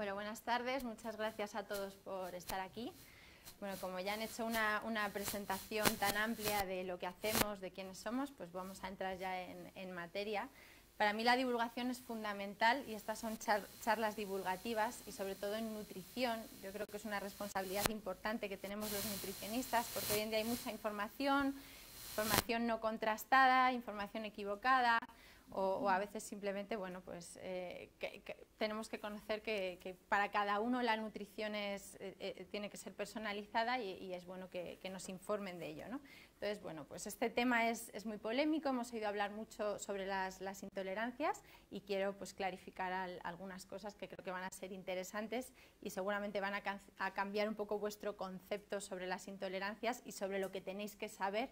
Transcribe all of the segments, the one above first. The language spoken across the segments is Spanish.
Bueno, buenas tardes, muchas gracias a todos por estar aquí. Bueno, como ya han hecho una, presentación tan amplia de lo que hacemos, de quiénes somos, pues vamos a entrar ya en, materia. Para mí la divulgación es fundamental y estas son charlas divulgativas y sobre todo en nutrición. Yo creo que es una responsabilidad importante que tenemos los nutricionistas porque hoy en día hay mucha información, información no contrastada, información equivocada, o, a veces simplemente, bueno, pues eh, tenemos que conocer que, para cada uno la nutrición eh, eh, tiene que ser personalizada y, es bueno que, nos informen de ello, ¿no? Entonces, bueno, pues este tema es, muy polémico, hemos oído hablar mucho sobre las, intolerancias y quiero pues, clarificar algunas cosas que creo que van a ser interesantes y seguramente van a cambiar un poco vuestro concepto sobre las intolerancias y sobre lo que tenéis que saber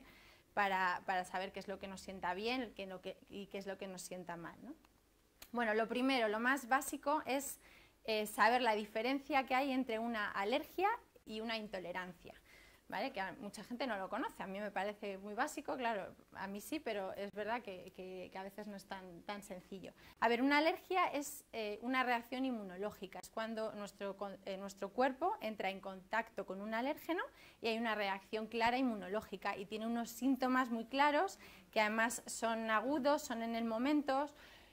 para, saber qué es lo que nos sienta bien y qué es lo que nos sienta mal. Bueno, lo primero, lo más básico es eh, saber la diferencia que hay entre una alergia y una intolerancia. ¿vale? que mucha gente no lo conoce. A mí me parece muy básico, claro, a mí sí, pero es verdad que, que, a veces no es tan, tan sencillo. A ver, una alergia es eh, una reacción inmunológica, es cuando nuestro, eh, nuestro cuerpo entra en contacto con un alérgeno y hay una reacción clara inmunológica y tiene unos síntomas muy claros que además son agudos, son en el momento,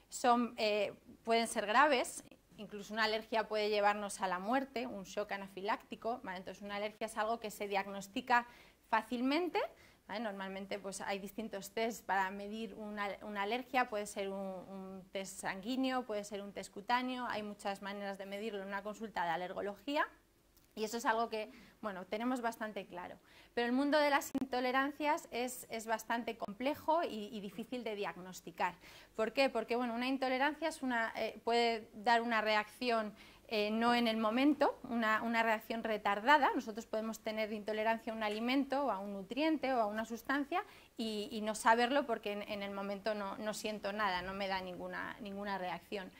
son, eh, pueden ser graves incluso una alergia puede llevarnos a la muerte, un shock anafiláctico. Entonces, una alergia es algo que se diagnostica fácilmente. Normalmente pues, hay distintos tests para medir una, alergia, puede ser un, test sanguíneo, puede ser un test cutáneo, hay muchas maneras de medirlo en una consulta de alergología y eso es algo que tenemos bastante claro. Pero el mundo de las intolerancias es, bastante complejo y, difícil de diagnosticar. ¿Por qué? Porque bueno, una intolerancia es eh, puede dar una reacción eh, no en el momento, una, reacción retardada. Nosotros podemos tener intolerancia a un alimento o a un nutriente o a una sustancia y, no saberlo porque en, el momento no, siento nada, no me da ninguna, ninguna reacción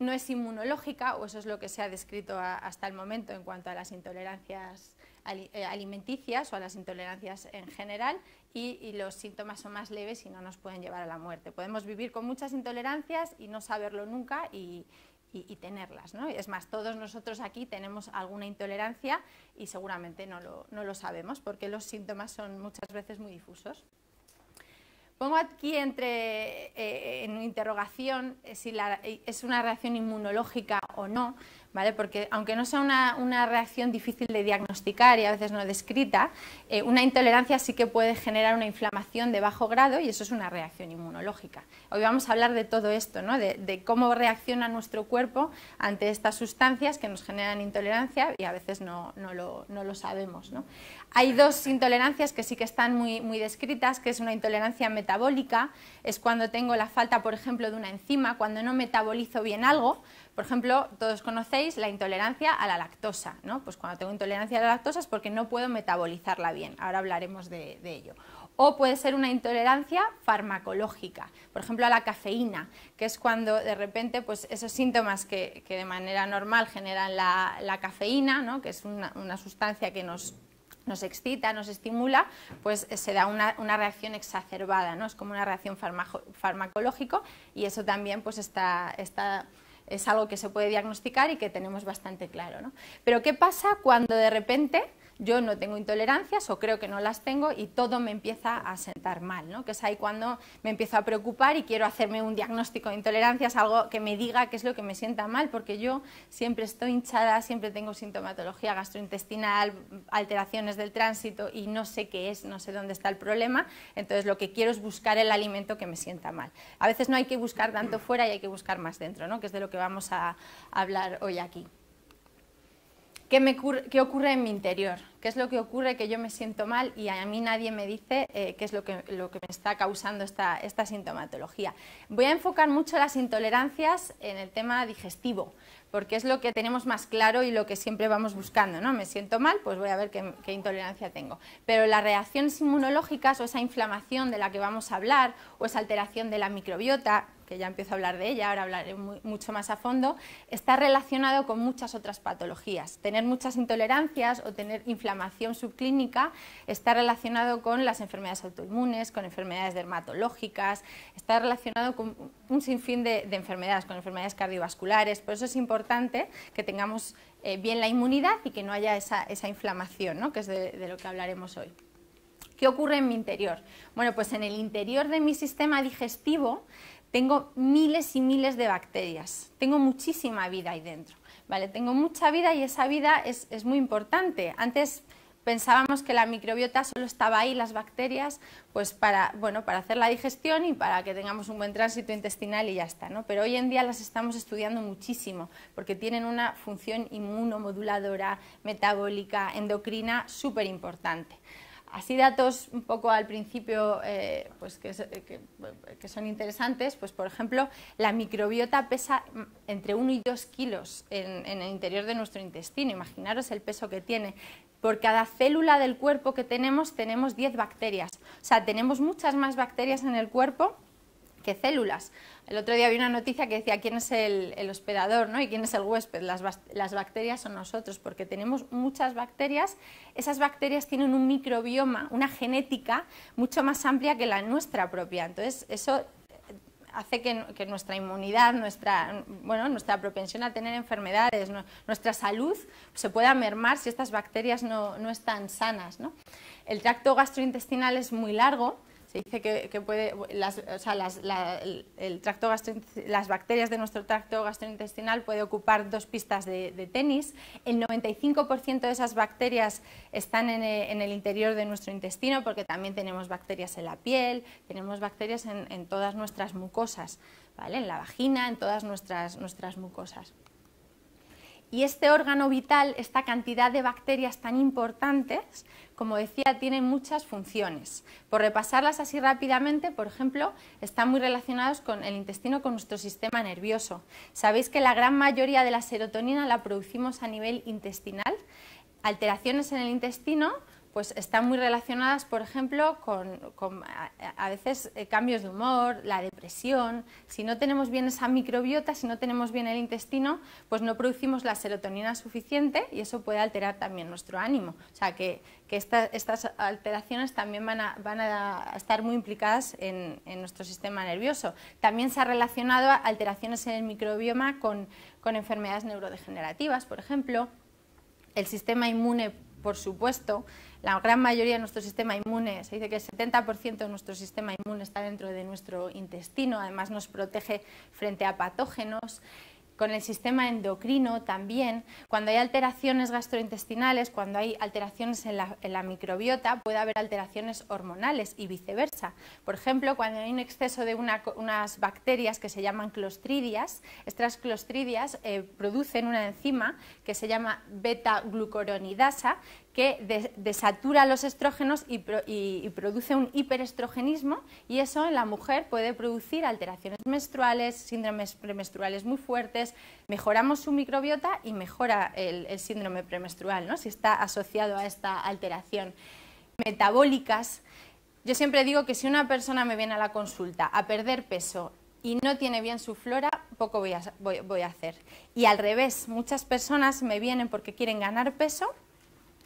no es inmunológica, o eso es lo que se ha descrito hasta el momento en cuanto a las intolerancias eh, alimenticias o a las intolerancias en general y, los síntomas son más leves y no nos pueden llevar a la muerte. Podemos vivir con muchas intolerancias y no saberlo nunca y, tenerlas. ¿no? Es más, todos nosotros aquí tenemos alguna intolerancia y seguramente no lo, sabemos porque los síntomas son muchas veces muy difusos. Pongo aquí entre, eh, en interrogación eh, si es una reacción inmunológica o no, porque aunque no sea una, reacción difícil de diagnosticar y a veces no descrita, eh, una intolerancia sí que puede generar una inflamación de bajo grado y eso es una reacción inmunológica. Hoy vamos a hablar de todo esto, ¿no? de, cómo reacciona nuestro cuerpo ante estas sustancias que nos generan intolerancia y a veces no, lo, no lo, sabemos. Hay dos intolerancias que sí que están muy, descritas, que es una intolerancia metabólica, es cuando tengo la falta, por ejemplo, de una enzima, cuando no metabolizo bien algo. Por ejemplo, todos conocéis la intolerancia a la lactosa, ¿no? Pues cuando tengo intolerancia a la lactosa es porque no puedo metabolizarla bien, ahora hablaremos de, ello o puede ser una intolerancia farmacológica, por ejemplo a la cafeína, que es cuando de repente pues, esos síntomas que, de manera normal generan la, cafeína, que es una, sustancia que nos nos excita, nos estimula, pues eh, se da una, reacción exacerbada, ¿no? es como una reacción farmacológica y eso también pues está, está, es algo que se puede diagnosticar y que tenemos bastante claro. ¿no? Pero ¿qué pasa cuando de repente yo no tengo intolerancias o creo que no las tengo y todo me empieza a sentar mal, ¿no? que es ahí cuando me empiezo a preocupar y quiero hacerme un diagnóstico de intolerancias, algo que me diga qué es lo que me sienta mal, porque yo siempre estoy hinchada, siempre tengo sintomatología gastrointestinal, alteraciones del tránsito y no sé qué es, no sé dónde está el problema, entonces lo que quiero es buscar el alimento que me sienta mal. A veces no hay que buscar tanto fuera y hay que buscar más dentro, ¿no? que es de lo que vamos a hablar hoy aquí. ¿Qué, me, ocurre en mi interior? ¿Qué es lo que ocurre que yo me siento mal y a mí nadie me dice eh, qué es lo que, me está causando esta, sintomatología? Voy a enfocar mucho las intolerancias en el tema digestivo, porque es lo que tenemos más claro y lo que siempre vamos buscando, ¿no? Me siento mal, pues voy a ver qué, intolerancia tengo. Pero las reacciones inmunológicas o esa inflamación de la que vamos a hablar o esa alteración de la microbiota que ya empiezo a hablar de ella, ahora hablaré mucho más a fondo, está relacionado con muchas otras patologías. Tener muchas intolerancias o tener inflamación subclínica está relacionado con las enfermedades autoinmunes, con enfermedades dermatológicas, está relacionado con un sinfín de, enfermedades, con enfermedades cardiovasculares. Por eso es importante que tengamos eh, bien la inmunidad y que no haya esa, inflamación, que es de lo que hablaremos hoy. ¿Qué ocurre en mi interior? Bueno, pues en el interior de mi sistema digestivo tengo miles y miles de bacterias, tengo muchísima vida ahí dentro, ¿vale? Tengo mucha vida y esa vida es, muy importante. Antes pensábamos que la microbiota solo estaba ahí, las bacterias, pues para, hacer la digestión y para que tengamos un buen tránsito intestinal y ya está, Pero hoy en día las estamos estudiando muchísimo porque tienen una función inmunomoduladora, metabólica, endocrina súper importante. Así datos un poco al principio eh, pues que, son interesantes, pues por ejemplo, la microbiota pesa entre 1 y 2 kilos en, en el interior de nuestro intestino, imaginaros el peso que tiene. Por cada célula del cuerpo que tenemos, tenemos 10 bacterias. O sea, tenemos muchas más bacterias en el cuerpo que células. El otro día vi una noticia que decía quién es el, hospedador ¿no? y quién es el huésped. Las, bacterias son nosotros, porque tenemos muchas bacterias. Esas bacterias tienen un microbioma, una genética mucho más amplia que la nuestra propia. Entonces, eso eh, hace que, nuestra inmunidad, nuestra, bueno, nuestra propensión a tener enfermedades, nuestra salud se pueda mermar si estas bacterias no, no están sanas. El tracto gastrointestinal es muy largo se dice que, las, bacterias de nuestro tracto gastrointestinal puede ocupar dos pistas de, tenis. El 95% de esas bacterias están eh, en, el interior de nuestro intestino porque también tenemos bacterias en la piel, tenemos bacterias en, todas nuestras mucosas, en la vagina, en todas nuestras, nuestras mucosas. Y este órgano vital, esta cantidad de bacterias tan importantes, como decía, tiene muchas funciones. Por repasarlas así rápidamente, por ejemplo, están muy relacionados con el intestino, con nuestro sistema nervioso. Sabéis que la gran mayoría de la serotonina la producimos a nivel intestinal. Alteraciones en el intestino pues están muy relacionadas, por ejemplo, con, a, veces eh, cambios de humor, la depresión. Si no tenemos bien esa microbiota, si no tenemos bien el intestino, pues no producimos la serotonina suficiente y eso puede alterar también nuestro ánimo. O sea, que, estas alteraciones también van a, estar muy implicadas en, nuestro sistema nervioso. También se ha relacionado alteraciones en el microbioma con enfermedades neurodegenerativas, por ejemplo, el sistema inmune, por supuesto, la gran mayoría de nuestro sistema inmune, se dice que el 70% de nuestro sistema inmune está dentro de nuestro intestino, además nos protege frente a patógenos con el sistema endocrino también. Cuando hay alteraciones gastrointestinales, cuando hay alteraciones en la, microbiota, puede haber alteraciones hormonales y viceversa. Por ejemplo, cuando hay un exceso de unas bacterias que se llaman clostridias, estas clostridias eh, producen una enzima que se llama beta-glucoronidasa, que desatura los estrógenos y, produce un hiperestrogenismo y eso en la mujer puede producir alteraciones menstruales, síndromes premenstruales muy fuertes, mejoramos su microbiota y mejora el, síndrome premenstrual, ¿no? si está asociado a esta alteración. Metabólicas. Yo siempre digo que si una persona me viene a la consulta a perder peso y no tiene bien su flora, poco voy a hacer. Y al revés, muchas personas me vienen porque quieren ganar peso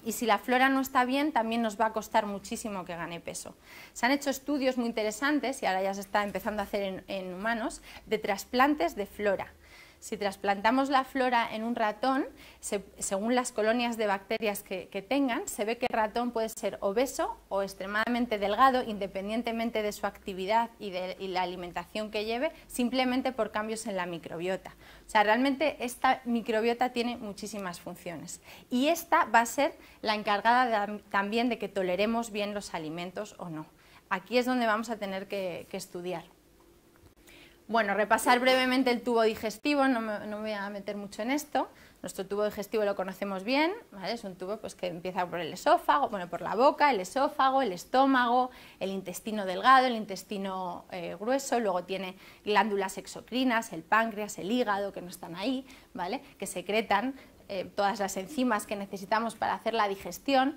y si la flora no está bien también nos va a costar muchísimo que gane peso. Se han hecho estudios muy interesantes y ahora ya se está empezando a hacer en, humanos de trasplantes de flora si trasplantamos la flora en un ratón, según las colonias de bacterias que, tengan, se ve que el ratón puede ser obeso o extremadamente delgado, independientemente de su actividad y de la alimentación que lleve, simplemente por cambios en la microbiota. O sea, realmente esta microbiota tiene muchísimas funciones. Y esta va a ser la encargada también de que toleremos bien los alimentos o no. Aquí es donde vamos a tener que, que estudiar. Bueno, repasar brevemente el tubo digestivo, no me, voy a meter mucho en esto. Nuestro tubo digestivo lo conocemos bien, ¿vale? es un tubo pues, que empieza por el esófago, bueno, por la boca, el esófago, el estómago, el intestino delgado, el intestino eh, grueso, luego tiene glándulas exocrinas, el páncreas, el hígado, que no están ahí, ¿vale? que secretan eh, todas las enzimas que necesitamos para hacer la digestión.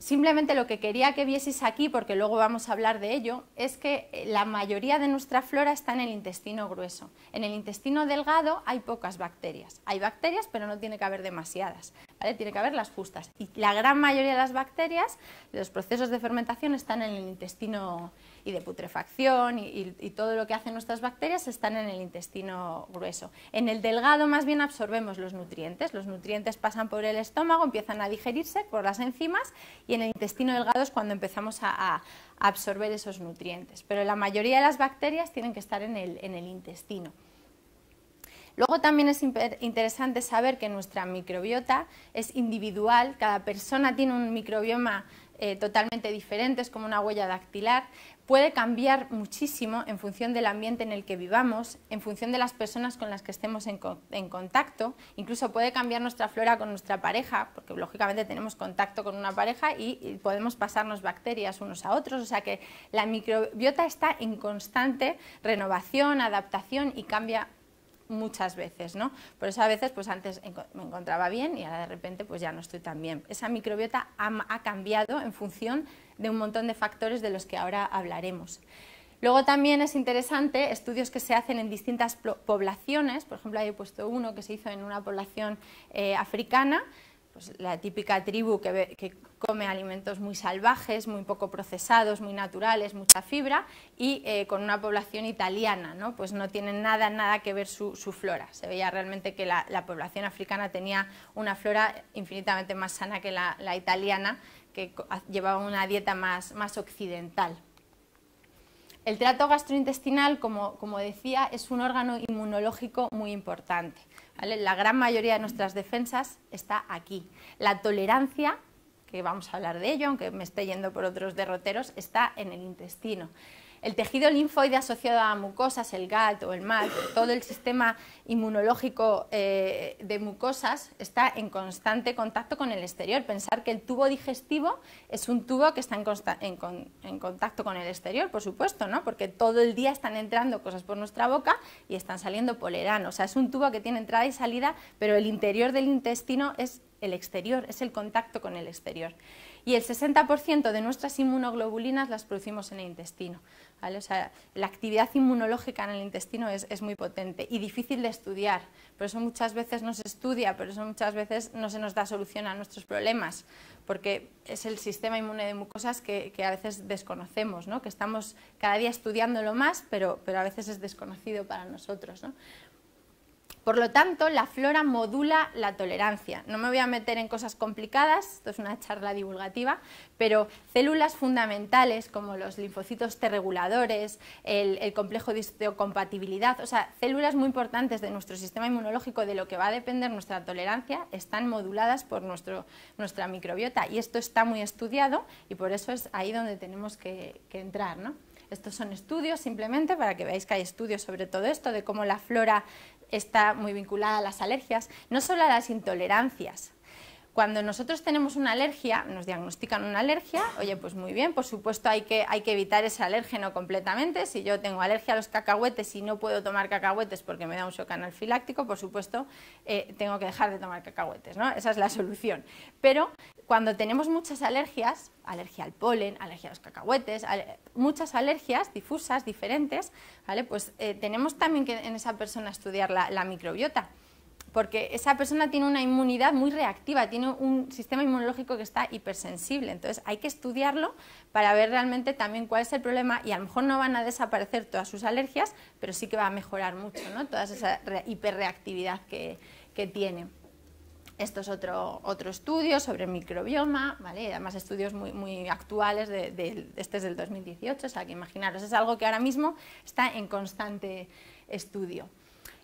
Simplemente lo que quería que vieseis aquí, porque luego vamos a hablar de ello, es que eh, la mayoría de nuestra flora está en el intestino grueso. En el intestino delgado hay pocas bacterias. Hay bacterias, pero no tiene que haber demasiadas. Tiene que haber las justas. Y la gran mayoría de las bacterias, los procesos de fermentación, están en el intestino y de putrefacción y, todo lo que hacen nuestras bacterias están en el intestino grueso. En el delgado más bien absorbemos los nutrientes, los nutrientes pasan por el estómago, empiezan a digerirse por las enzimas y en el intestino delgado es cuando empezamos a, absorber esos nutrientes. Pero la mayoría de las bacterias tienen que estar el, en el intestino. Luego también es interesante saber que nuestra microbiota es individual, cada persona tiene un microbioma eh, totalmente diferentes, como una huella dactilar, puede cambiar muchísimo en función del ambiente en el que vivamos, en función de las personas con las que estemos en, contacto, incluso puede cambiar nuestra flora con nuestra pareja, porque lógicamente tenemos contacto con una pareja y, y podemos pasarnos bacterias unos a otros, o sea que la microbiota está en constante renovación, adaptación y cambia muchas veces, ¿no? Por eso a veces pues antes me encontraba bien y ahora de repente pues ya no estoy tan bien. Esa microbiota ha, cambiado en función de un montón de factores de los que ahora hablaremos. Luego también es interesante estudios que se hacen en distintas poblaciones, por ejemplo, ahí he puesto uno que se hizo en una población eh, africana, pues, la típica tribu que, come alimentos muy salvajes, muy poco procesados, muy naturales, mucha fibra, y eh, con una población italiana, ¿no? pues no tienen nada, nada que ver su, flora. Se veía realmente que la, población africana tenía una flora infinitamente más sana que la, italiana, que llevaba una dieta más occidental. El trato gastrointestinal, como, decía, es un órgano inmunológico muy importante. La gran mayoría de nuestras defensas está aquí. La tolerancia que vamos a hablar de ello, aunque me esté yendo por otros derroteros, está en el intestino. El tejido linfoide asociado a mucosas, el GAT o el MAT, todo el sistema inmunológico eh, de mucosas está en constante contacto con el exterior. Pensar que el tubo digestivo es un tubo que está en, contacto con el exterior, por supuesto, ¿no? porque todo el día están entrando cosas por nuestra boca y están saliendo polerano. O sea, es un tubo que tiene entrada y salida, pero el interior del intestino es el exterior, es el contacto con el exterior. Y el 60% de nuestras inmunoglobulinas las producimos en el intestino sea, la actividad inmunológica en el intestino es, muy potente y difícil de estudiar. Por eso muchas veces no se estudia, por eso muchas veces no se nos da solución a nuestros problemas, porque es el sistema inmune de mucosas que, a veces desconocemos, ¿no? que estamos cada día estudiándolo más, pero, pero a veces es desconocido para nosotros. Por lo tanto, la flora modula la tolerancia. No me voy a meter en cosas complicadas, esto es una charla divulgativa, pero células fundamentales como los linfocitos T reguladores, el, complejo de histocompatibilidad, o sea, células muy importantes de nuestro sistema inmunológico, de lo que va a depender nuestra tolerancia, están moduladas por nuestro, nuestra microbiota. Y esto está muy estudiado y por eso es ahí donde tenemos que, que entrar. ¿no? Estos son estudios simplemente para que veáis que hay estudios sobre todo esto, de cómo la flora está muy vinculada a las alergias, no solo a las intolerancias, cuando nosotros tenemos una alergia, nos diagnostican una alergia, oye, pues muy bien, por supuesto hay que, evitar ese alérgeno completamente. Si yo tengo alergia a los cacahuetes y no puedo tomar cacahuetes porque me da un shock anafiláctico, por supuesto eh, tengo que dejar de tomar cacahuetes, ¿no? Esa es la solución. Pero cuando tenemos muchas alergias, alergia al polen, alergia a los cacahuetes, muchas alergias difusas, diferentes, ¿vale? Pues eh, tenemos también que en esa persona estudiar la microbiota porque esa persona tiene una inmunidad muy reactiva, tiene un sistema inmunológico que está hipersensible. Entonces hay que estudiarlo para ver realmente también cuál es el problema y a lo mejor no van a desaparecer todas sus alergias, pero sí que va a mejorar mucho, ¿no? Toda esa hiperreactividad que, tiene. Esto es otro, estudio sobre microbioma, ¿vale? además estudios muy, actuales, de, este es del 2018, o sea que imaginaros, es algo que ahora mismo está en constante estudio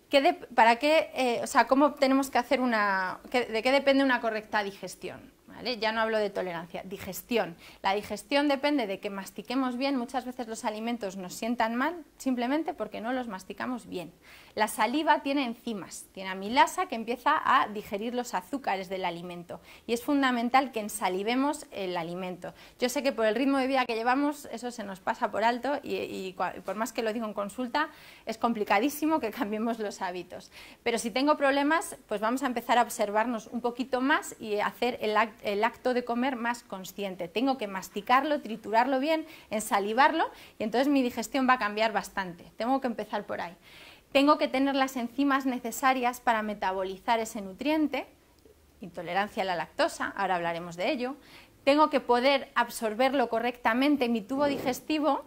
de, para qué, eh, o sea, cómo tenemos que hacer una, de qué depende una correcta digestión. ¿Vale? Ya no hablo de tolerancia, digestión. La digestión depende de que mastiquemos bien, muchas veces los alimentos nos sientan mal simplemente porque no los masticamos bien. La saliva tiene enzimas, tiene amilasa que empieza a digerir los azúcares del alimento y es fundamental que ensalivemos el alimento. Yo sé que por el ritmo de vida que llevamos eso se nos pasa por alto y, por más que lo digo en consulta es complicadísimo que cambiemos los hábitos. Pero si tengo problemas, pues vamos a empezar a observarnos un poquito más y hacer el acto de comer más consciente. Tengo que masticarlo, triturarlo bien, ensalivarlo y entonces mi digestión va a cambiar bastante. Tengo que empezar por ahí. Tengo que tener las enzimas necesarias para metabolizar ese nutriente, intolerancia a la lactosa, ahora hablaremos de ello. Tengo que poder absorberlo correctamente, en mi tubo digestivo,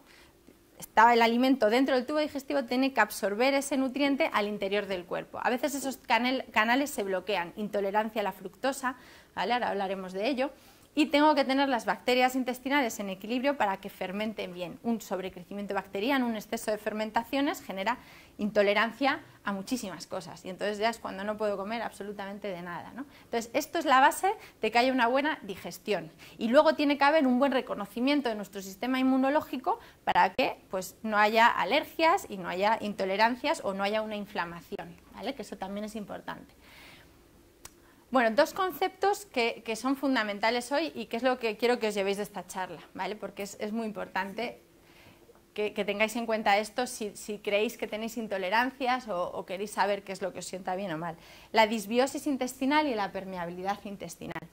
estaba el alimento dentro del tubo digestivo, tiene que absorber ese nutriente al interior del cuerpo. A veces esos canales se bloquean, intolerancia a la fructosa, ahora hablaremos de ello. Y tengo que tener las bacterias intestinales en equilibrio para que fermenten bien. Un sobrecrecimiento bacteriano, un exceso de fermentaciones genera intolerancia a muchísimas cosas y entonces ya es cuando no puedo comer absolutamente de nada. Entonces, esto es la base de que haya una buena digestión y luego tiene que haber un buen reconocimiento de nuestro sistema inmunológico para que pues, no haya alergias y no haya intolerancias o no haya una inflamación, ¿vale? que eso también es importante. Bueno, dos conceptos que, son fundamentales hoy y que es lo que quiero que os llevéis de esta charla, ¿vale? porque es, es muy importante que, tengáis en cuenta esto si, creéis que tenéis intolerancias o, queréis saber qué es lo que os sienta bien o mal. La disbiosis intestinal y la permeabilidad intestinal.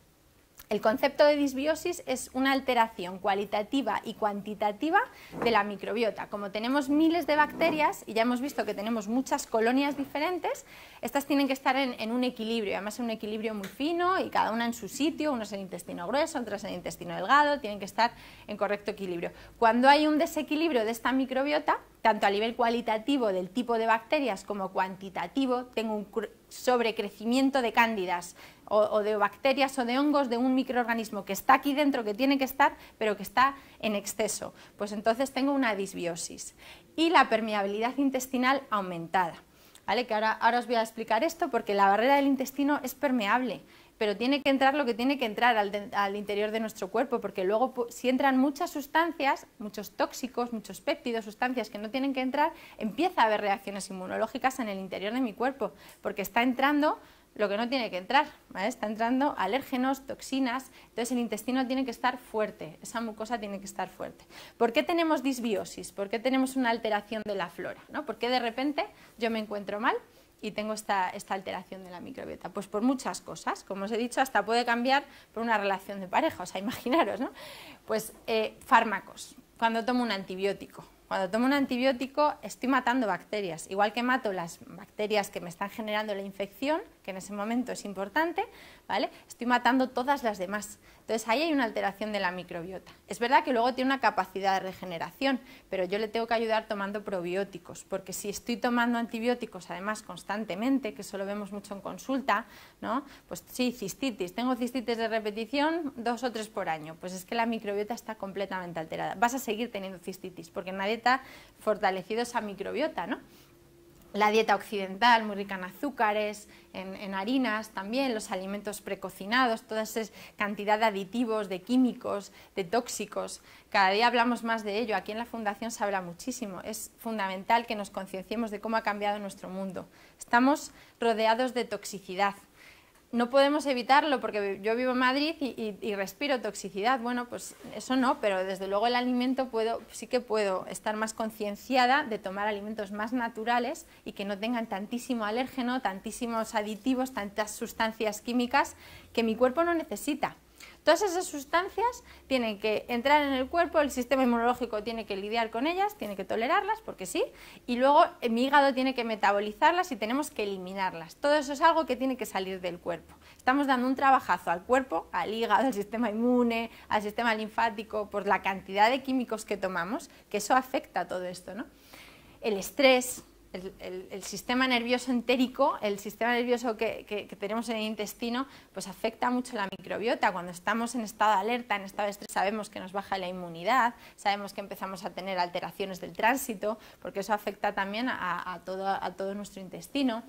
El concepto de disbiosis es una alteración cualitativa y cuantitativa de la microbiota. Como tenemos miles de bacterias y ya hemos visto que tenemos muchas colonias diferentes, estas tienen que estar en, un equilibrio, además en un equilibrio muy fino y cada una en su sitio, unas en el intestino grueso, otras en el intestino delgado, tienen que estar en correcto equilibrio. Cuando hay un desequilibrio de esta microbiota, tanto a nivel cualitativo del tipo de bacterias como cuantitativo, tengo un sobrecrecimiento de cándidas, o, de bacterias o de hongos de un microorganismo que está aquí dentro, que tiene que estar, pero que está en exceso. Pues entonces tengo una disbiosis y la permeabilidad intestinal aumentada. ¿Vale? Que ahora, os voy a explicar esto porque la barrera del intestino es permeable pero tiene que entrar lo que tiene que entrar al, al, interior de nuestro cuerpo, porque luego si entran muchas sustancias, muchos tóxicos, muchos péptidos, sustancias que no tienen que entrar, empieza a haber reacciones inmunológicas en el interior de mi cuerpo, porque está entrando lo que no tiene que entrar, Está entrando alérgenos, toxinas, entonces el intestino tiene que estar fuerte, esa mucosa tiene que estar fuerte. ¿Por qué tenemos disbiosis? ¿Por qué tenemos una alteración de la flora? ¿Por qué de repente yo me encuentro mal? y tengo esta, alteración de la microbiota? Pues por muchas cosas, como os he dicho, hasta puede cambiar por una relación de pareja, o sea, imaginaros, ¿no? Pues eh, fármacos, cuando tomo un antibiótico, cuando tomo un antibiótico estoy matando bacterias, igual que mato las bacterias que me están generando la infección, que en ese momento es importante, ¿vale? Estoy matando todas las demás. Entonces ahí hay una alteración de la microbiota. Es verdad que luego tiene una capacidad de regeneración, pero yo le tengo que ayudar tomando probióticos, porque si estoy tomando antibióticos además constantemente, que eso lo vemos mucho en consulta, ¿no? pues sí, cistitis, tengo cistitis de repetición dos o tres por año, pues es que la microbiota está completamente alterada. Vas a seguir teniendo cistitis porque nadie está fortalecido esa microbiota, ¿no? la dieta occidental, muy rica en azúcares, en, harinas también, los alimentos precocinados, toda esa cantidad de aditivos, de químicos, de tóxicos. Cada día hablamos más de ello, aquí en la Fundación se habla muchísimo. Es fundamental que nos concienciemos de cómo ha cambiado nuestro mundo. Estamos rodeados de toxicidad, no podemos evitarlo porque yo vivo en Madrid y, y, respiro toxicidad. Bueno, pues eso no, pero desde luego el alimento puedo, sí que puedo estar más concienciada de tomar alimentos más naturales y que no tengan tantísimo alérgeno, tantísimos aditivos, tantas sustancias químicas que mi cuerpo no necesita. Todas esas sustancias tienen que entrar en el cuerpo, el sistema inmunológico tiene que lidiar con ellas, tiene que tolerarlas, porque sí, y luego mi hígado tiene que metabolizarlas y tenemos que eliminarlas. Todo eso es algo que tiene que salir del cuerpo. Estamos dando un trabajazo al cuerpo, al hígado, al sistema inmune, al sistema linfático, por la cantidad de químicos que tomamos, que eso afecta a todo esto. ¿no? El estrés, el, sistema nervioso entérico, el sistema nervioso que, tenemos en el intestino, pues afecta mucho la microbiota. Cuando estamos en estado de alerta, en estado de estrés, sabemos que nos baja la inmunidad, sabemos que empezamos a tener alteraciones del tránsito, porque eso afecta también a todo nuestro intestino.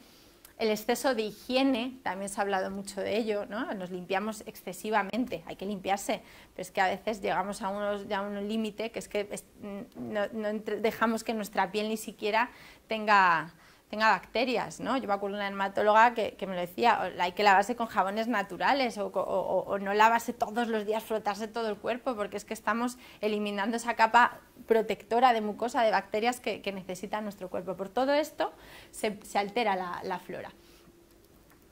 El exceso de higiene, también se ha hablado mucho de ello, ¿no? nos limpiamos excesivamente, hay que limpiarse, pero es que a veces llegamos a, unos, un límite que es que mm, no, no dejamos que nuestra piel ni siquiera tenga tenga bacterias, ¿no? Yo me acuerdo de una dermatóloga que, que, me lo decía, oh, hay que lavarse con jabones naturales o, no lavarse todos los días, frotarse todo el cuerpo, porque es que estamos eliminando esa capa protectora de mucosa, de bacterias que, que necesita nuestro cuerpo. Por todo esto se, se altera la, la flora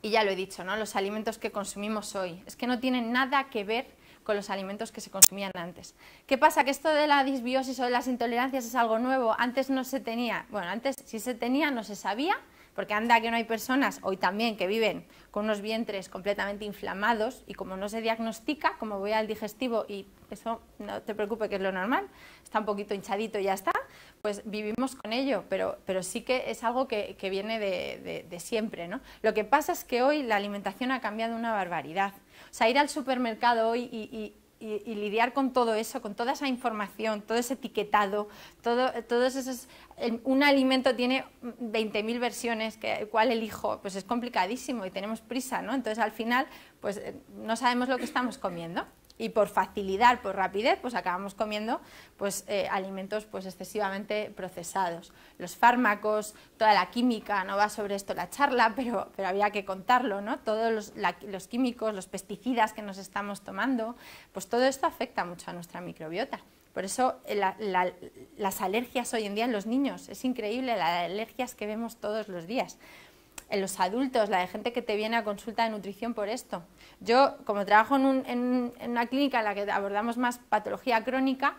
y ya lo he dicho, ¿no? los alimentos que consumimos hoy, es que no tienen nada que ver con los alimentos que se consumían antes. ¿Qué pasa? Que esto de la disbiosis o de las intolerancias es algo nuevo. Antes no se tenía, bueno, antes sí se tenía, no se sabía, porque anda que no hay personas hoy también que viven con unos vientres completamente inflamados y como no se diagnostica, como voy al digestivo y eso no te preocupes que es lo normal, está un poquito hinchadito y ya está, pues vivimos con ello, pero, pero sí que es algo que, viene de, de siempre. ¿no? Lo que pasa es que hoy la alimentación ha cambiado una barbaridad sea, ir al supermercado hoy y, lidiar con todo eso, con toda esa información, todo ese etiquetado, todo, todos esos... un alimento tiene 20.000 versiones, que, ¿cuál elijo? Pues es complicadísimo y tenemos prisa, ¿no? Entonces, al final, pues eh, no sabemos lo que estamos comiendo y por facilidad, por rapidez, pues acabamos comiendo pues, eh, alimentos pues, excesivamente procesados. Los fármacos, toda la química, no va sobre esto la charla, pero, pero había que contarlo, ¿no? Todos los, químicos, los pesticidas que nos estamos tomando, pues todo esto afecta mucho a nuestra microbiota. Por eso eh, las alergias hoy en día en los niños, es increíble las alergias que vemos todos los días en los adultos, la de gente que te viene a consulta de nutrición por esto. Yo, como trabajo en, una clínica en la que abordamos más patología crónica,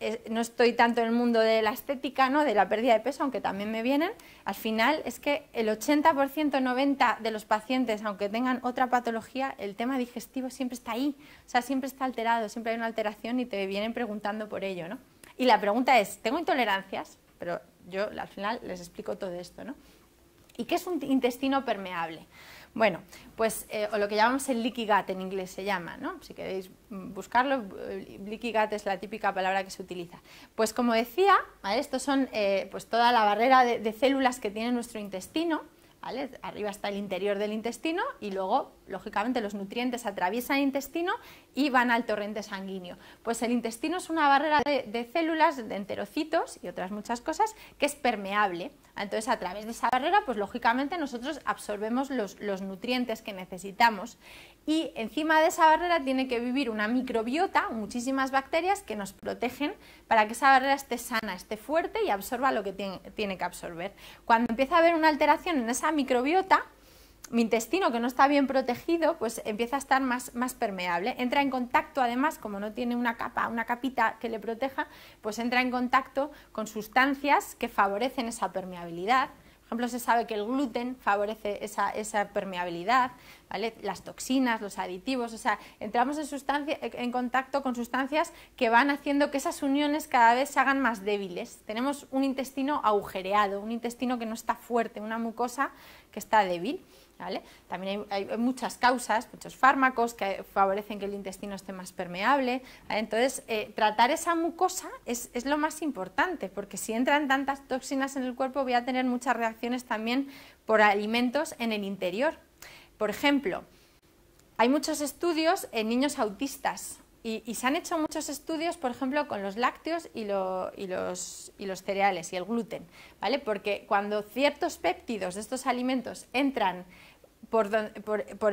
eh, no estoy tanto en el mundo de la estética, ¿no? de la pérdida de peso, aunque también me vienen, al final es que el 80%, 90% de los pacientes, aunque tengan otra patología, el tema digestivo siempre está ahí, o sea, siempre está alterado, siempre hay una alteración y te vienen preguntando por ello. ¿no? Y la pregunta es, ¿tengo intolerancias? Pero yo al final les explico todo esto. ¿no? ¿Y qué es un intestino permeable? Bueno, pues eh, o lo que llamamos el leaky gut en inglés se llama, ¿no? Si queréis mm, buscarlo, eh, leaky gut es la típica palabra que se utiliza. Pues como decía, estos son eh, pues toda la barrera de, células que tiene nuestro intestino Arriba está el interior del intestino y luego, lógicamente, los nutrientes atraviesan el intestino y van al torrente sanguíneo. Pues el intestino es una barrera de, células, de enterocitos y otras muchas cosas, que es permeable. Entonces, a través de esa barrera, pues lógicamente nosotros absorbemos los, los nutrientes que necesitamos y encima de esa barrera tiene que vivir una microbiota, muchísimas bacterias que nos protegen para que esa barrera esté sana, esté fuerte y absorba lo que tiene que absorber. Cuando empieza a haber una alteración en esa microbiota, mi intestino que no está bien protegido, pues empieza a estar más, permeable. Entra en contacto, además, como no tiene una capa, una capita que le proteja, pues entra en contacto con sustancias que favorecen esa permeabilidad, por ejemplo, se sabe que el gluten favorece esa, esa permeabilidad, las toxinas, los aditivos, o sea, entramos en, sustancia, en contacto con sustancias que van haciendo que esas uniones cada vez se hagan más débiles. Tenemos un intestino agujereado, un intestino que no está fuerte, una mucosa que está débil. También hay, muchas causas, muchos fármacos que favorecen que el intestino esté más permeable. Entonces, eh, tratar esa mucosa es, lo más importante, porque si entran tantas toxinas en el cuerpo, voy a tener muchas reacciones también por alimentos en el interior. Por ejemplo, hay muchos estudios en niños autistas. Y, se han hecho muchos estudios, por ejemplo, con los lácteos y, los, cereales y el gluten, ¿vale? Porque cuando ciertos péptidos de estos alimentos entran por,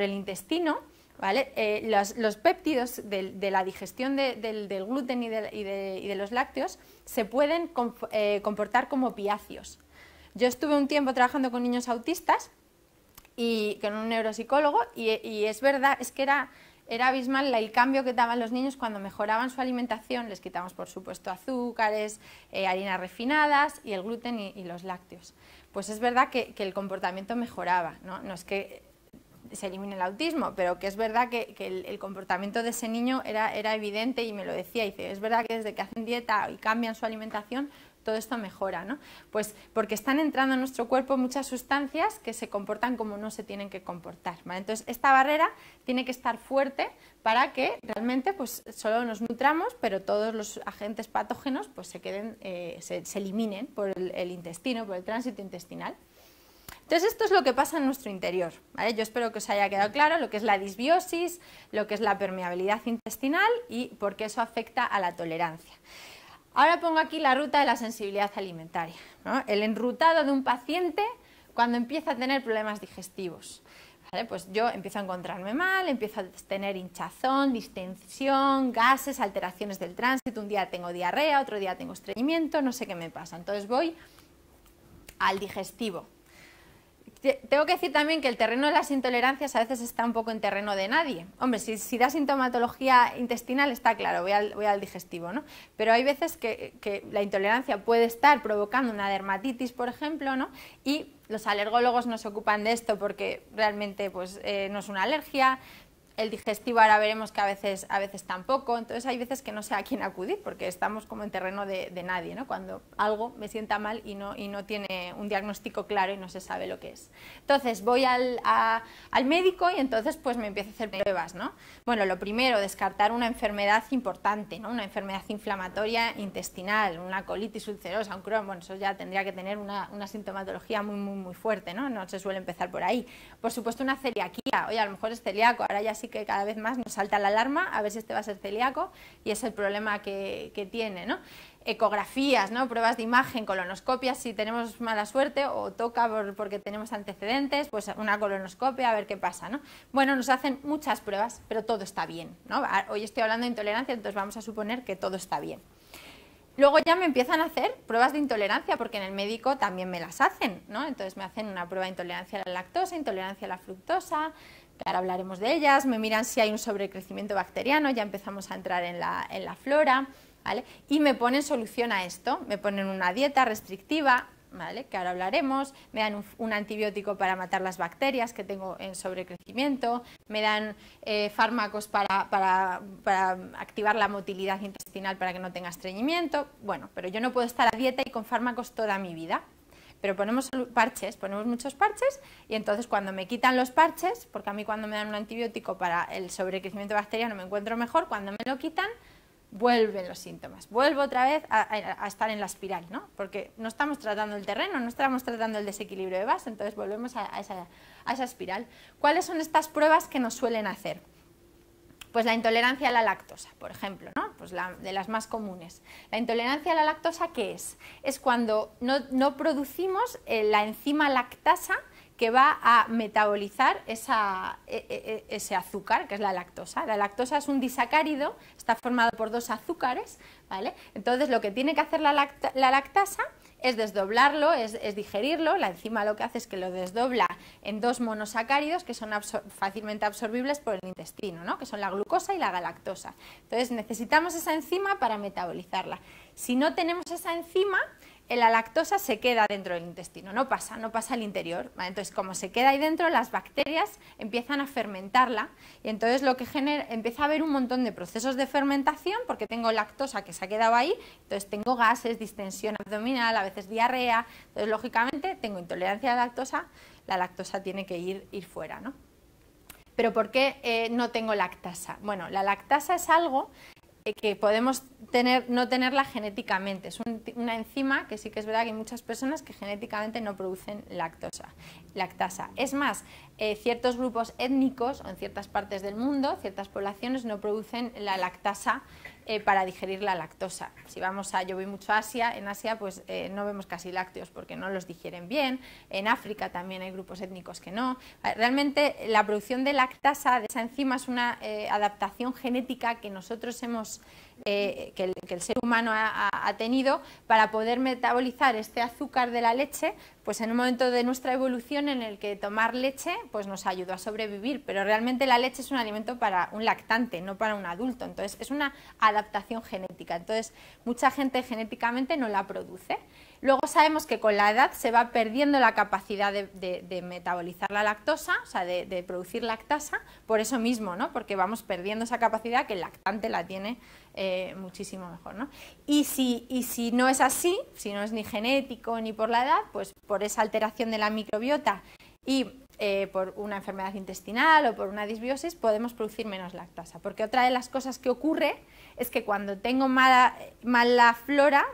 el intestino, ¿vale? Eh, los, péptidos de, la digestión del, gluten y de, los lácteos se pueden eh, comportar como piacios. Yo estuve un tiempo trabajando con niños autistas y con un neuropsicólogo y es verdad, es que era era abismal el cambio que daban los niños cuando mejoraban su alimentación, les quitamos por supuesto azúcares, eh, harinas refinadas y el gluten y, los lácteos. Pues es verdad que, el comportamiento mejoraba, ¿no? es que se elimine el autismo, pero que es verdad que, el, comportamiento de ese niño era, era evidente y me lo decía, y dice, es verdad que desde que hacen dieta y cambian su alimentación, todo esto mejora, ¿no? Pues porque están entrando en nuestro cuerpo muchas sustancias que se comportan como no se tienen que comportar, Entonces, esta barrera tiene que estar fuerte para que realmente pues solo nos nutramos, pero todos los agentes patógenos pues se queden, eh, se, eliminen por el, intestino, por el tránsito intestinal. Entonces esto es lo que pasa en nuestro interior. Yo espero que os haya quedado claro lo que es la disbiosis, lo que es la permeabilidad intestinal y por qué eso afecta a la tolerancia. Ahora pongo aquí la ruta de la sensibilidad alimentaria, el enrutado de un paciente cuando empieza a tener problemas digestivos. Pues yo empiezo a encontrarme mal, empiezo a tener hinchazón, distensión, gases, alteraciones del tránsito, un día tengo diarrea, otro día tengo estreñimiento, no sé qué me pasa. Entonces voy al digestivo, tengo que decir también que el terreno de las intolerancias a veces está un poco en terreno de nadie. Hombre, si, da sintomatología intestinal está claro, voy al, digestivo, ¿no? Pero hay veces que, la intolerancia puede estar provocando una dermatitis, por ejemplo, ¿no? Y los alergólogos no se ocupan de esto porque realmente pues, eh, no es una alergia, el digestivo ahora veremos que a veces, a veces tampoco, entonces hay veces que no sé a quién acudir porque estamos como en terreno de, nadie, ¿no? cuando algo me sienta mal y no, y no tiene un diagnóstico claro y no se sabe lo que es. Entonces voy al, médico y entonces pues me empiezo a hacer pruebas. ¿no? Bueno, lo primero, descartar una enfermedad importante, ¿no? una enfermedad inflamatoria intestinal, una colitis ulcerosa, un Crohn, bueno, eso ya tendría que tener una, una, sintomatología muy, muy, muy fuerte, ¿no? no se suele empezar por ahí. Por supuesto una celiaquía, oye, a lo mejor es celíaco, ahora ya así que cada vez más nos salta la alarma, a ver si este va a ser celíaco, y es el problema que, tiene, ¿no? Ecografías, ¿no? Pruebas de imagen, colonoscopias, si tenemos mala suerte o toca porque tenemos antecedentes, pues una colonoscopia, a ver qué pasa, ¿no? Bueno, nos hacen muchas pruebas, pero todo está bien, ah, Hoy estoy hablando de intolerancia, entonces vamos a suponer que todo está bien. Luego ya me empiezan a hacer pruebas de intolerancia, porque en el médico también me las hacen, ¿no? Entonces me hacen una prueba de intolerancia a la lactosa, intolerancia a la fructosa, ahora hablaremos de ellas, me miran si hay un sobrecrecimiento bacteriano, ya empezamos a entrar en la, en la flora, ¿vale? Y me ponen solución a esto, me ponen una dieta restrictiva, ¿vale? Que ahora hablaremos, me dan un, antibiótico para matar las bacterias que tengo en sobrecrecimiento, me dan eh, fármacos para, para activar la motilidad intestinal para que no tenga estreñimiento, bueno, pero yo no puedo estar a dieta y con fármacos toda mi vida, pero ponemos parches, ponemos muchos parches y entonces cuando me quitan los parches, porque a mí cuando me dan un antibiótico para el sobrecrecimiento bacteriano me encuentro mejor, cuando me lo quitan vuelven los síntomas, vuelvo otra vez a, estar en la espiral, ¿no? porque no estamos tratando el terreno, no estamos tratando el desequilibrio de base, entonces volvemos a, esa espiral. ¿Cuáles son estas pruebas que nos suelen hacer? Pues la intolerancia a la lactosa, por ejemplo, ¿no? pues la, de las más comunes. La intolerancia a la lactosa, ¿qué es? Es cuando no, producimos eh, la enzima lactasa que va a metabolizar e, e, e, ese azúcar, que es la lactosa. La lactosa es un disacárido, está formado por dos azúcares, ¿vale? Entonces lo que tiene que hacer la, lactasa es desdoblarlo, es, digerirlo, la enzima lo que hace es que lo desdobla en dos monosacáridos que son fácilmente absorbibles por el intestino, ¿no? que son la glucosa y la galactosa. Entonces necesitamos esa enzima para metabolizarla. Si no tenemos esa enzima, la lactosa se queda dentro del intestino, no pasa, no pasa al interior. Entonces, como se queda ahí dentro, las bacterias empiezan a fermentarla y entonces lo que genera, empieza a haber un montón de procesos de fermentación porque tengo lactosa que se ha quedado ahí, entonces tengo gases, distensión abdominal, a veces diarrea, entonces lógicamente tengo intolerancia a la lactosa, la lactosa tiene que ir, ir fuera, ¿no? Pero ¿por qué eh, no tengo lactasa? Bueno, la lactasa es algo eh, que podemos no tenerla genéticamente. Es una enzima que sí que es verdad que hay muchas personas que genéticamente no producen lactosa, lactasa. Es más, eh, ciertos grupos étnicos o en ciertas partes del mundo, ciertas poblaciones no producen la lactasa eh, para digerir la lactosa. Si vamos a, yo voy mucho a Asia, en Asia pues eh, no vemos casi lácteos porque no los digieren bien, en África también hay grupos étnicos que no. Eh, realmente la producción de lactasa, de esa enzima, es una adaptación genética que nosotros hemos eh, que, el, ser humano ha, tenido para poder metabolizar este azúcar de la leche, pues en un momento de nuestra evolución en el que tomar leche pues nos ayudó a sobrevivir, pero realmente la leche es un alimento para un lactante, no para un adulto, entonces es una adaptación genética, entonces mucha gente genéticamente no la produce. Luego sabemos que con la edad se va perdiendo la capacidad de, metabolizar la lactosa, o sea, de, producir lactasa, por eso mismo, porque vamos perdiendo esa capacidad que el lactante la tiene eh, muchísimo mejor. ¿no? Y, si, y si no es así, si no es ni genético ni por la edad, pues por esa alteración de la microbiota y eh, por una enfermedad intestinal o por una disbiosis, podemos producir menos lactasa. Porque otra de las cosas que ocurre es que cuando tengo mala, mala flora,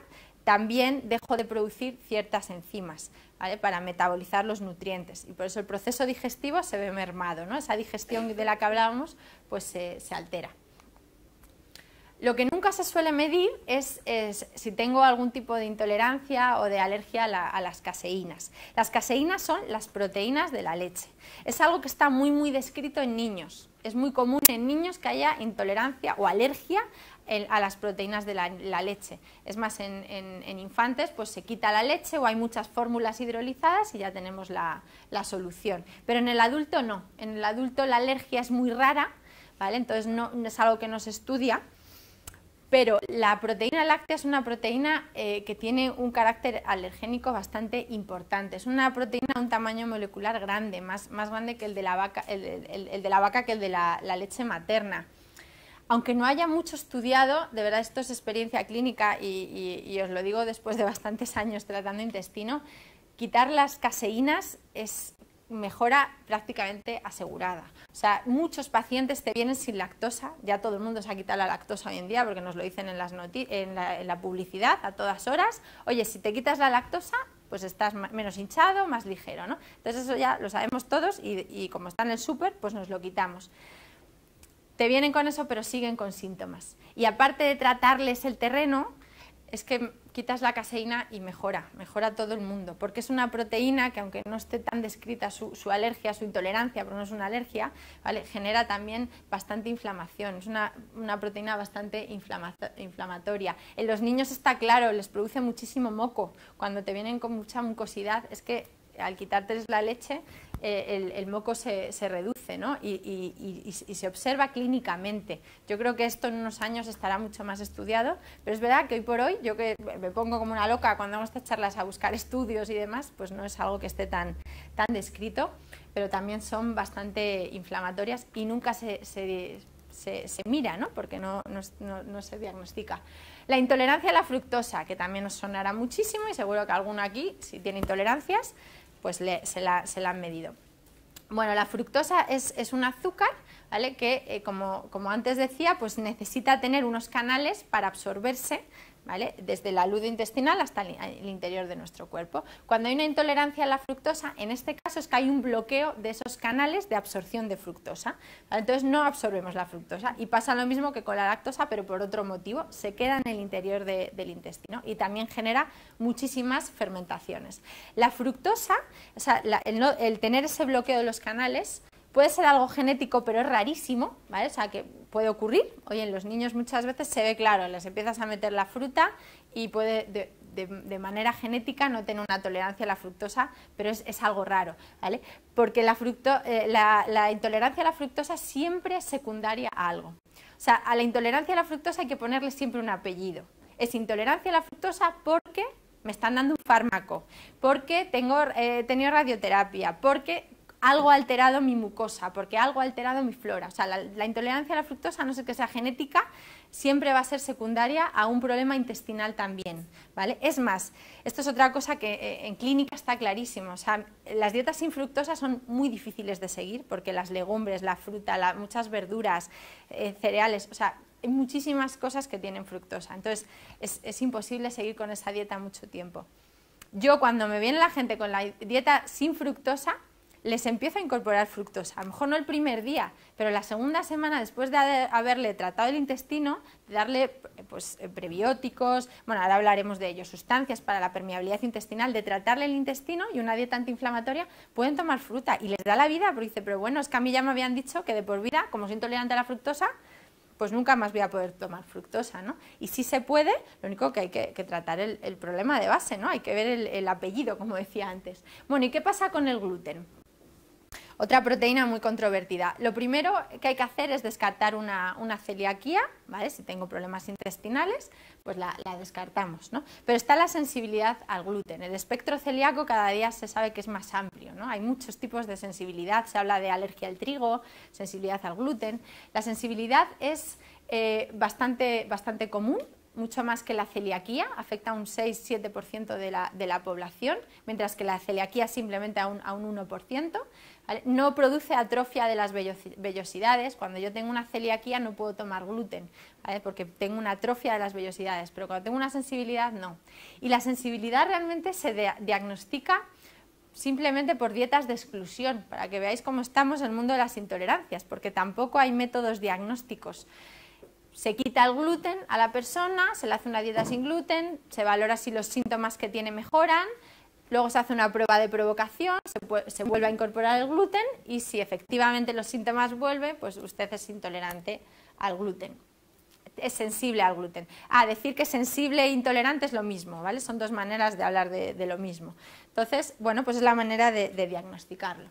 también dejo de producir ciertas enzimas ¿vale? para metabolizar los nutrientes. Y por eso el proceso digestivo se ve mermado, ¿no? Esa digestión de la que hablábamos pues, se altera. Lo que nunca se suele medir es, si tengo algún tipo de intolerancia o de alergia a, las caseínas. Las caseínas son las proteínas de la leche. Es algo que está muy, muy descrito en niños. Es muy común en niños que haya intolerancia o alergia a las proteínas de la, leche. Es más, en, infantes pues se quita la leche o hay muchas fórmulas hidrolizadas y ya tenemos la, solución. Pero en el adulto no. En el adulto la alergia es muy rara, ¿vale? entonces no, es algo que no se estudia pero la proteína láctea es una proteína eh, que tiene un carácter alergénico bastante importante. Es una proteína de un tamaño molecular grande, más, más grande que el de, la vaca, el, de la vaca que el de la, leche materna. Aunque no haya mucho estudiado, de verdad esto es experiencia clínica y, y os lo digo después de bastantes años tratando intestino, quitar las caseínas es mejora prácticamente asegurada. O sea, muchos pacientes te vienen sin lactosa, ya todo el mundo se ha quitado la lactosa hoy en día porque nos lo dicen en, las la, publicidad a todas horas. Oye, si te quitas la lactosa, pues estás menos hinchado, más ligero, ¿no? Entonces eso ya lo sabemos todos y, y como está en el súper, pues nos lo quitamos. Te vienen con eso, pero siguen con síntomas. Y aparte de tratarles el terreno, es que quitas la caseína y mejora, mejora todo el mundo, porque es una proteína que aunque no esté tan descrita su, alergia, su intolerancia, pero no es una alergia, ¿vale? genera también bastante inflamación, es una, proteína bastante inflamatoria. En los niños está claro, les produce muchísimo moco, cuando te vienen con mucha mucosidad es que al quitarte la leche, eh, el, moco se, reduce ¿no? y, se observa clínicamente. Yo creo que esto en unos años estará mucho más estudiado, pero es verdad que hoy por hoy, yo que me pongo como una loca cuando vamos a charlas a buscar estudios y demás, pues no es algo que esté tan, tan descrito, pero también son bastante inflamatorias y nunca se, mira, ¿no? porque no, se diagnostica. La intolerancia a la fructosa, que también nos sonará muchísimo y seguro que alguno aquí, si tiene intolerancias, pues se, la, han medido. Bueno, la fructosa es, un azúcar ¿vale? que, eh, como, antes decía, pues necesita tener unos canales para absorberse desde la luz intestinal hasta el interior de nuestro cuerpo. Cuando hay una intolerancia a la fructosa, en este caso es que hay un bloqueo de esos canales de absorción de fructosa. Entonces no absorbemos la fructosa y pasa lo mismo que con la lactosa, pero por otro motivo, se queda en el interior del intestino y también genera muchísimas fermentaciones. La fructosa, el tener ese bloqueo de los canales, Puede ser algo genético, pero es rarísimo, ¿vale? O sea, que puede ocurrir. hoy en los niños muchas veces se ve claro, les empiezas a meter la fruta y puede de, manera genética no tener una tolerancia a la fructosa, pero es, algo raro, ¿vale? Porque eh, la, la, intolerancia a la fructosa siempre es secundaria a algo. O sea, a la intolerancia a la fructosa hay que ponerle siempre un apellido. Es intolerancia a la fructosa porque me están dando un fármaco, porque tengo, eh, he tenido radioterapia, porque algo ha alterado mi mucosa, porque algo ha alterado mi flora. O sea, la, intolerancia a la fructosa, no sé que sea genética, siempre va a ser secundaria a un problema intestinal también, ¿vale? Es más, esto es otra cosa que eh, en clínica está clarísimo. O sea, las dietas sin fructosa son muy difíciles de seguir porque las legumbres, la fruta, muchas verduras, eh, cereales, o sea, hay muchísimas cosas que tienen fructosa. Entonces, es, es imposible seguir con esa dieta mucho tiempo. Yo cuando me viene la gente con la dieta sin fructosa, les empieza a incorporar fructosa. A lo mejor no el primer día, pero la segunda semana después de haberle tratado el intestino, darle pues, eh, prebióticos, bueno, ahora hablaremos de ello, sustancias para la permeabilidad intestinal, de tratarle el intestino y una dieta antiinflamatoria, pueden tomar fruta y les da la vida, porque dice, pero bueno, es que a mí ya me habían dicho que de por vida, como soy intolerante a la fructosa, pues nunca más voy a poder tomar fructosa, ¿no? Y si se puede, lo único que hay que, tratar el, el, problema de base, ¿no? Hay que ver el, el apellido, como decía antes. Bueno, ¿y qué pasa con el gluten? Otra proteína muy controvertida. Lo primero que hay que hacer es descartar una, celiaquía, ¿vale? Si tengo problemas intestinales, pues la, descartamos, Pero está la sensibilidad al gluten. El espectro celíaco cada día se sabe que es más amplio, Hay muchos tipos de sensibilidad. Se habla de alergia al trigo, sensibilidad al gluten. La sensibilidad es eh, bastante, bastante común, mucho más que la celiaquía, afecta a un 6-7% de la, de la población, mientras que la celiaquía simplemente a un, a un 1%. No produce atrofia de las vellosidades. Cuando yo tengo una celiaquía no puedo tomar gluten, porque tengo una atrofia de las vellosidades, pero cuando tengo una sensibilidad no. Y la sensibilidad realmente se diagnostica simplemente por dietas de exclusión, para que veáis cómo estamos en el mundo de las intolerancias, porque tampoco hay métodos diagnósticos. Se quita el gluten a la persona, se le hace una dieta sin gluten, se valora si los síntomas que tiene mejoran, Luego se hace una prueba de provocación, se, vuelve a incorporar el gluten y si efectivamente los síntomas vuelven, pues usted es intolerante al gluten. Es sensible al gluten. Ah, decir que sensible e intolerante es lo mismo, ¿vale? Son dos maneras de hablar de, lo mismo. Entonces, bueno, pues es la manera de diagnosticarlo.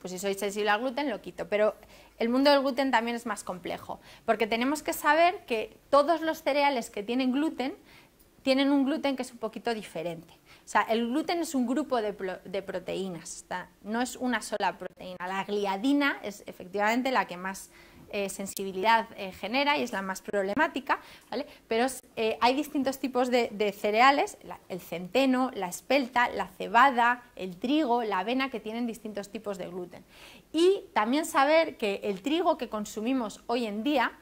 Pues si soy sensible al gluten, lo quito. Pero el mundo del gluten también es más complejo, porque tenemos que saber que todos los cereales que tienen gluten tienen un gluten que es un poquito diferente. O sea, el gluten es un grupo de, proteínas, no es una sola proteína. La gliadina es efectivamente la que más eh, sensibilidad eh, genera y es la más problemática, ¿vale? Pero eh, hay distintos tipos de, cereales, el centeno, la espelta, la cebada, el trigo, la avena, que tienen distintos tipos de gluten. Y también saber que el trigo que consumimos hoy en día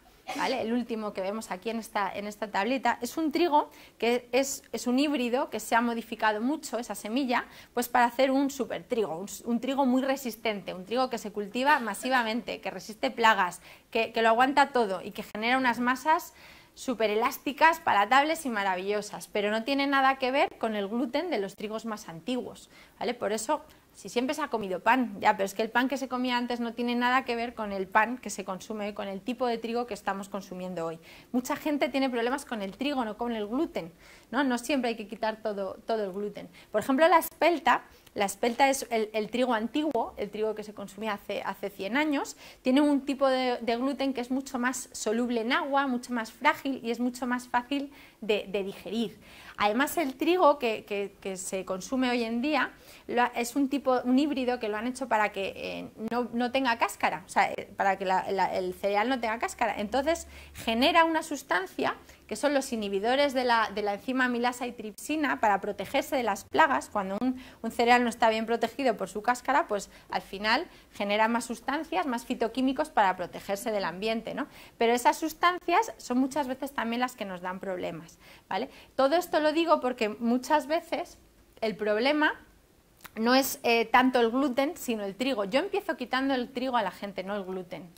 el último que vemos aquí en esta, en tableta, es un trigo que es, un híbrido que se ha modificado mucho, esa semilla, pues para hacer un super trigo, un, trigo muy resistente, un trigo que se cultiva masivamente, que resiste plagas, que, lo aguanta todo y que genera unas masas súper elásticas, palatables y maravillosas, pero no tiene nada que ver con el gluten de los trigos más antiguos, ¿vale? Por eso si siempre se ha comido pan, ya, pero es que el pan que se comía antes no tiene nada que ver con el pan que se consume con el tipo de trigo que estamos consumiendo hoy. Mucha gente tiene problemas con el trigo, no con el gluten, ¿no? No siempre hay que quitar todo, todo el gluten. Por ejemplo, la espelta, la espelta es el, trigo antiguo, el trigo que se consumía hace, hace 100 años, tiene un tipo de, gluten que es mucho más soluble en agua, mucho más frágil y es mucho más fácil de, digerir. Además, el trigo que se consume hoy en día es un tipo, un híbrido que lo han hecho para que eh, no, tenga cáscara, o sea, eh, para que el cereal no tenga cáscara. Entonces genera una sustancia que son los inhibidores de la, enzima milasa y tripsina para protegerse de las plagas. Cuando un, un, cereal no está bien protegido por su cáscara, pues al final genera más sustancias, más fitoquímicos para protegerse del ambiente. ¿no? Pero esas sustancias son muchas veces también las que nos dan problemas. ¿vale? Todo esto lo digo porque muchas veces el problema no es eh, tanto el gluten, sino el trigo. Yo empiezo quitando el trigo a la gente, no el gluten.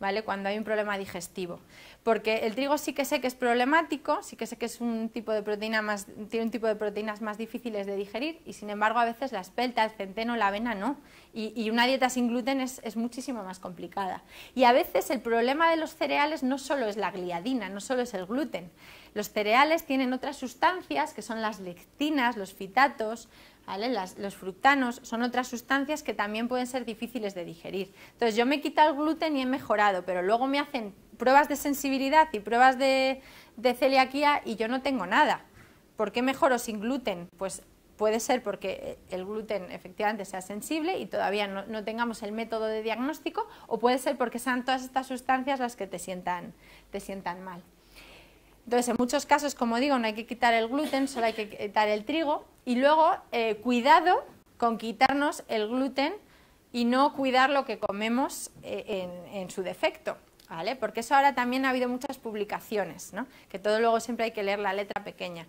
¿Vale? Cuando hay un problema digestivo. Porque el trigo sí que sé que es problemático, sí que sé que es un tipo de proteína más, tiene un tipo de proteínas más difíciles de digerir y sin embargo a veces la espelta, el centeno, la avena no. Y, una dieta sin gluten es, es, muchísimo más complicada. Y a veces el problema de los cereales no solo es la gliadina, no solo es el gluten. Los cereales tienen otras sustancias que son las lectinas, los fitatos, los fructanos son otras sustancias que también pueden ser difíciles de digerir. Entonces yo me he quitado el gluten y he mejorado, pero luego me hacen pruebas de sensibilidad y pruebas de, celiaquía y yo no tengo nada. ¿Por qué mejoro sin gluten? Pues puede ser porque eh, el gluten efectivamente sea sensible y todavía no, tengamos el método de diagnóstico o puede ser porque sean todas estas sustancias las que te sientan mal. Entonces, en muchos casos, como digo, no hay que quitar el gluten, solo hay que quitar el trigo. Y luego, eh, cuidado con quitarnos el gluten y no cuidar lo que comemos eh, en, en, su defecto. ¿Vale? Porque eso ahora también ha habido muchas publicaciones, ¿no? que todo luego siempre hay que leer la letra pequeña.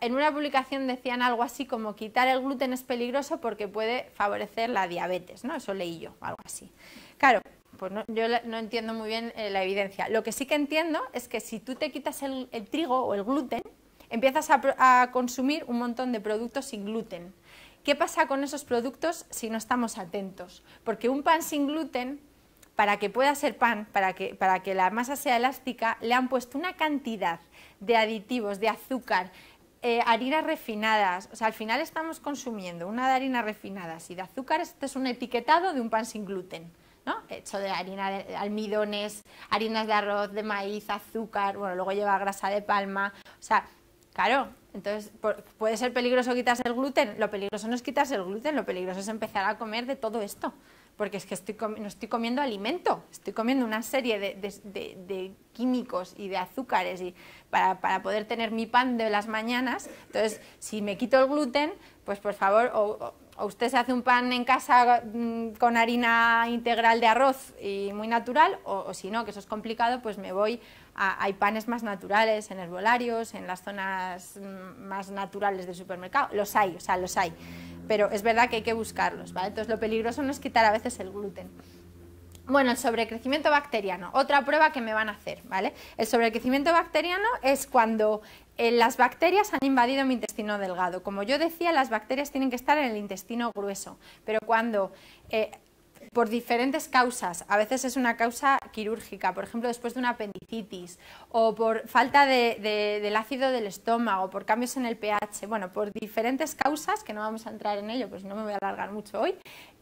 En una publicación decían algo así como quitar el gluten es peligroso porque puede favorecer la diabetes, ¿no? Eso leí yo, algo así. Claro, pues no, yo no entiendo muy bien eh, la evidencia. Lo que sí que entiendo es que si tú te quitas el, trigo o el gluten, empiezas a, consumir un montón de productos sin gluten. ¿Qué pasa con esos productos si no estamos atentos? Porque un pan sin gluten, para que pueda ser pan, para que, la masa sea elástica, le han puesto una cantidad de aditivos, de azúcar, eh, harinas refinadas. O sea, al final estamos consumiendo una de harinas refinadas y de azúcar. Este es un etiquetado de un pan sin gluten. Hecho de harina de almidones, harinas de arroz, de maíz, azúcar, bueno, luego lleva grasa de palma, o sea, claro, entonces puede ser peligroso quitarse el gluten, lo peligroso no es quitarse el gluten, lo peligroso es empezar a comer de todo esto, porque es que estoy no estoy comiendo alimento, estoy comiendo una serie de, químicos y de azúcares y para, poder tener mi pan de las mañanas, entonces si me quito el gluten, pues por favor, o usted se hace un pan en casa mm, con harina integral de arroz y muy natural, o, si no, que eso es complicado, pues me voy a, hay panes más naturales en herbolarios, en las zonas mm, más naturales del supermercado, los hay, o sea, los hay, pero es verdad que hay que buscarlos, ¿vale? Entonces lo peligroso no es quitar a veces el gluten. Bueno, el sobrecrecimiento bacteriano, otra prueba que me van a hacer, ¿vale? El sobrecrecimiento bacteriano es cuando eh, las bacterias han invadido mi intestino delgado. Como yo decía, las bacterias tienen que estar en el intestino grueso, pero cuando eh, por diferentes causas. A veces es una causa quirúrgica, por ejemplo, después de una apendicitis, o por falta del ácido del estómago, por cambios en el pH, bueno, por diferentes causas, que no vamos a entrar en ello, pues no me voy a alargar mucho hoy,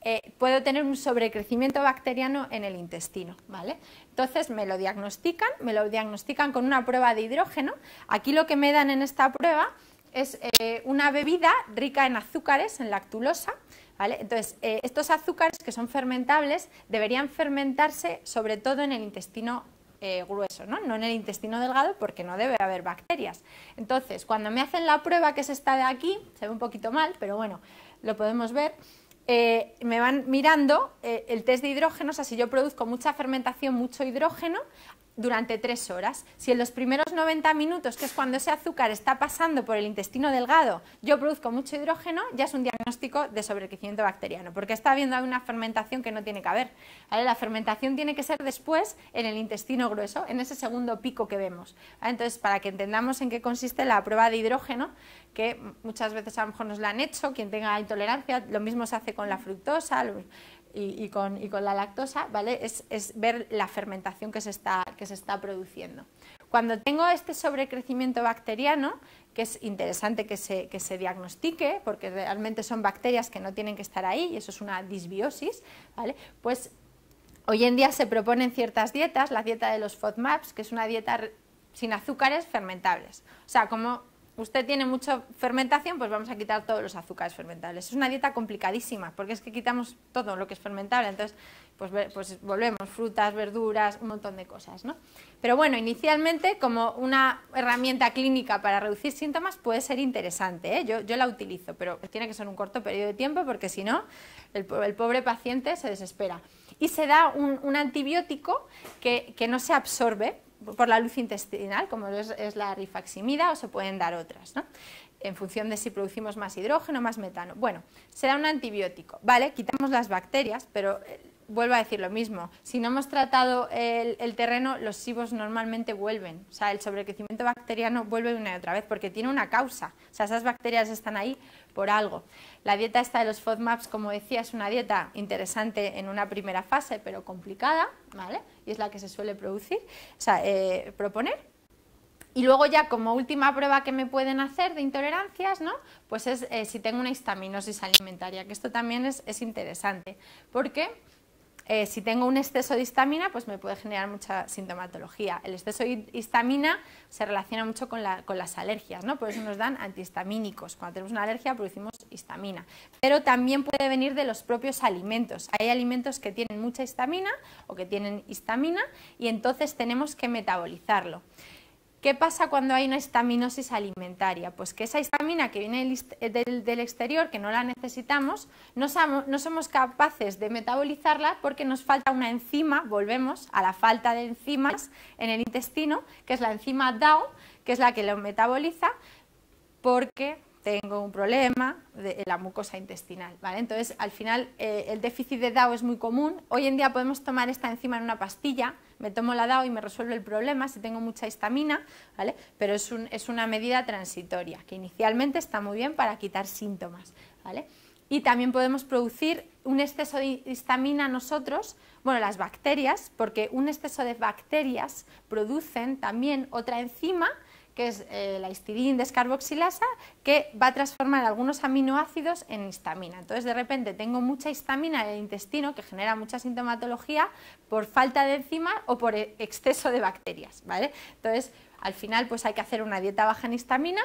eh, puedo tener un sobrecrecimiento bacteriano en el intestino, ¿vale? Entonces me lo diagnostican, me lo diagnostican con una prueba de hidrógeno. Aquí lo que me dan en esta prueba es eh, una bebida rica en azúcares, en lactulosa, entonces, eh, estos azúcares que son fermentables deberían fermentarse sobre todo en el intestino eh, grueso, ¿no? en el intestino delgado porque no debe haber bacterias. Entonces, cuando me hacen la prueba, que es esta de aquí, se ve un poquito mal, pero bueno, lo podemos ver, eh, me van mirando el test de hidrógeno, o sea, si yo produzco mucha fermentación, mucho hidrógeno, durante tres horas. Si en los primeros 90 minutos, que es cuando ese azúcar está pasando por el intestino delgado, yo produzco mucho hidrógeno, ya es un diagnóstico de sobrecrecimiento bacteriano, porque está habiendo una fermentación que no tiene que haber. La fermentación tiene que ser después en el intestino grueso, en ese segundo pico que vemos. Entonces, para que entendamos en qué consiste la prueba de hidrógeno, que muchas veces a lo mejor nos la han hecho, quien tenga intolerancia, lo mismo se hace con la fructosa, y, con, la lactosa, ¿vale? Es, ver la fermentación que se está, que se está produciendo. Cuando tengo este sobrecrecimiento bacteriano, que es interesante que se, que se, diagnostique, porque realmente son bacterias que no tienen que estar ahí, y eso es una disbiosis, ¿vale? Pues hoy en día se proponen ciertas dietas, la dieta de los FODMAPs, que es una dieta sin azúcares fermentables. O sea, como usted tiene mucha fermentación, pues vamos a quitar todos los azúcares fermentables. Es una dieta complicadísima, porque es que quitamos todo lo que es fermentable, entonces pues, pues volvemos frutas, verduras, un montón de cosas, ¿no? Pero bueno, inicialmente como una herramienta clínica para reducir síntomas puede ser interesante, ¿eh? yo, la utilizo, pero tiene que ser un corto periodo de tiempo porque si no, el, pobre paciente se desespera. Y se da un, antibiótico que no se absorbe, por la luz intestinal, como es, la rifaximida, o se pueden dar otras, ¿no? en función de si producimos más hidrógeno o más metano. Bueno, será un antibiótico, ¿vale? Quitamos las bacterias, pero vuelvo a decir lo mismo, si no hemos tratado el, terreno, los sibos normalmente vuelven, o sea, el sobrecrecimiento bacteriano vuelve una y otra vez, porque tiene una causa, o sea, esas bacterias están ahí por algo. La dieta esta de los FODMAPs, como decía, es una dieta interesante en una primera fase, pero complicada, ¿vale? Y es la que se suele producir, o sea, eh, proponer. Y luego ya como última prueba que me pueden hacer de intolerancias, ¿no? Pues es eh, si tengo una histaminosis alimentaria, que esto también es, es interesante, porque... Eh, si tengo un exceso de histamina, pues me puede generar mucha sintomatología. El exceso de histamina se relaciona mucho con, con las alergias, ¿no? Por eso nos dan antihistamínicos. Cuando tenemos una alergia producimos histamina. Pero también puede venir de los propios alimentos. Hay alimentos que tienen mucha histamina o que tienen histamina y entonces tenemos que metabolizarlo. ¿Qué pasa cuando hay una estaminosis alimentaria? Pues que esa histamina que viene del, eh, exterior, que no la necesitamos, no, no somos capaces de metabolizarla porque nos falta una enzima, volvemos a la falta de enzimas en el intestino, que es la enzima DAO, que es la que lo metaboliza, porque tengo un problema de la mucosa intestinal, ¿vale? Entonces, al final, eh, el déficit de DAO es muy común. Hoy en día podemos tomar esta enzima en una pastilla, me tomo la DAO y me resuelve el problema si tengo mucha histamina, ¿vale? Pero es, es una medida transitoria que inicialmente está muy bien para quitar síntomas, ¿vale? Y también podemos producir un exceso de histamina nosotros, bueno, las bacterias, porque un exceso de bacterias producen también otra enzima que es eh, la histidin descarboxilasa, que va a transformar algunos aminoácidos en histamina. Entonces, de repente tengo mucha histamina en el intestino que genera mucha sintomatología por falta de enzima o por e, exceso de bacterias, ¿vale? Entonces, al final, pues hay que hacer una dieta baja en histamina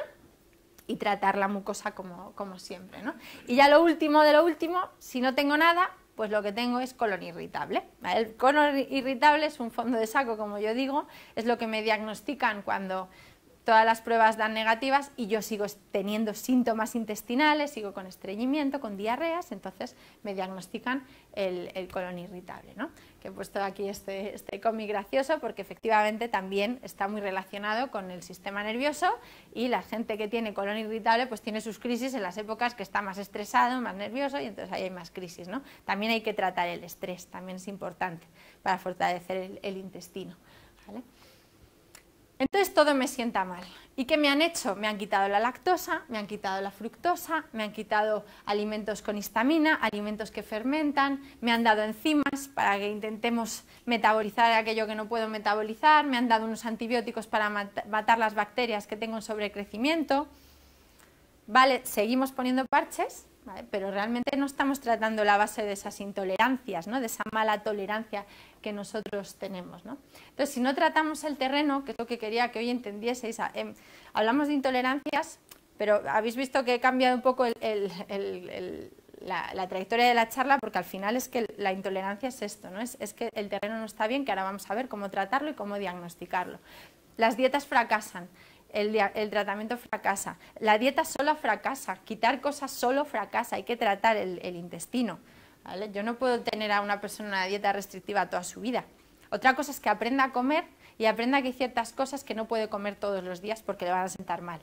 y tratar la mucosa como, como siempre, ¿no? Y ya lo último de lo último, si no tengo nada, pues lo que tengo es colon irritable. El colon irritable es un fondo de saco, como yo digo, es lo que me diagnostican cuando todas las pruebas dan negativas y yo sigo teniendo síntomas intestinales, sigo con estreñimiento, con diarreas, entonces me diagnostican el, colon irritable. ¿no? Que he puesto aquí este, este cómic gracioso porque efectivamente también está muy relacionado con el sistema nervioso y la gente que tiene colon irritable pues tiene sus crisis en las épocas que está más estresado, más nervioso y entonces ahí hay más crisis. ¿no? También hay que tratar el estrés, también es importante para fortalecer el, el intestino. ¿vale? Entonces todo me sienta mal. ¿Y qué me han hecho? Me han quitado la lactosa, me han quitado la fructosa, me han quitado alimentos con histamina, alimentos que fermentan, me han dado enzimas para que intentemos metabolizar aquello que no puedo metabolizar, me han dado unos antibióticos para matar las bacterias que tengo en sobrecrecimiento. Vale, seguimos poniendo parches, pero realmente no estamos tratando la base de esas intolerancias, ¿no? de esa mala tolerancia que nosotros tenemos. ¿no? Entonces, si no tratamos el terreno, que es lo que quería que hoy entendieseis, em, hablamos de intolerancias, pero habéis visto que he cambiado un poco la, trayectoria de la charla porque al final es que la intolerancia es esto, ¿no? es que el terreno no está bien, que ahora vamos a ver cómo tratarlo y cómo diagnosticarlo. Las dietas fracasan el, tratamiento fracasa, la dieta solo fracasa, quitar cosas solo fracasa, hay que tratar el, intestino. Yo no puedo tener a una persona una dieta restrictiva toda su vida. Otra cosa es que aprenda a comer y aprenda que hay ciertas cosas que no puede comer todos los días porque le van a sentar mal.